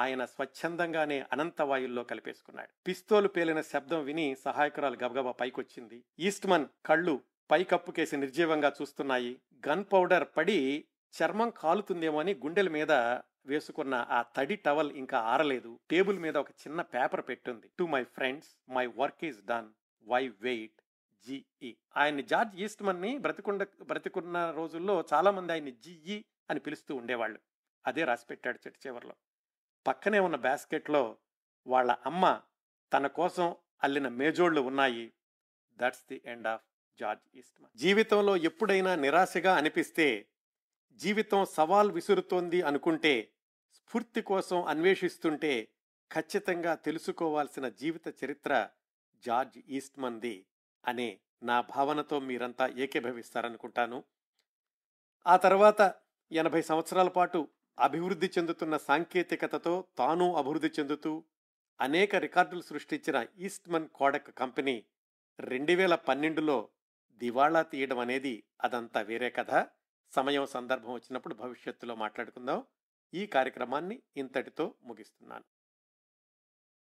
ఆయన స్వచ్ఛందంగానే అనంతవాయుల్లో కలిపేసుకున్నాడు పిస్తోలు పేలిన శబ్దం విని సహాయకురాలు గబగబా పైకొచ్చింది ఈస్ట్మన్ కళ్ళు పైకప్పుకేసి నిర్జీవంగా చూస్తున్నాయి గన్ పౌడర్ పడి చర్మం కాలుతుందేమో అని గుండెల మీద వేసుకున్న ఆ తడి టవల్ ఇంకా ఆరలేదు టేబుల్ మీద ఒక చిన్న పేపర్ పెట్టుంది to my friends my work is done why wait G E ఆయన్ని జార్జ్ ఈస్ట్మన్ని బ్రతికుండ బ్రతికున్న రోజుల్లో చాలామంది ఆయన్ని జిఈ అని పిలుస్తూ ఉండేవాళ్ళు అదే రాసిపెట్టాడు చెట్టు చివరిలో పక్కనే ఉన్న బాస్కెట్లో వాళ్ళ అమ్మ తన కోసం అల్లిన మేజోళ్లు ఉన్నాయి that's the end of George Eastman జీవితంలో ఎప్పుడైనా నిరాశగా అనిపిస్తే జీవితం సవాల్ విసురుతోంది అనుకుంటే స్ఫూర్తి కోసం అన్వేషిస్తుంటే ఖచ్చితంగా తెలుసుకోవాల్సిన జీవిత చరిత్ర జార్జ్ ఈస్ట్మన్ది అనే నా భావనతో మీరంతా ఏకీభవిస్తారనుకుంటాను ఆ తర్వాత ఎనభై సంవత్సరాల పాటు అభివృద్ధి చెందుతున్న సాంకేతికతతో తాను అభివృద్ధి చెందుతూ అనేక రికార్డులు సృష్టించిన ఈస్ట్మన్ కోడక్ కంపెనీ రెండు వేల పన్నెండులో దివాళా తీయడం అనేది అదంతా వేరే కథ సమయం సందర్భం వచ్చినప్పుడు భవిష్యత్తులో మాట్లాడుకుందాం ఈ కార్యక్రమాన్ని ఇంతటితో ముగిస్తున్నాను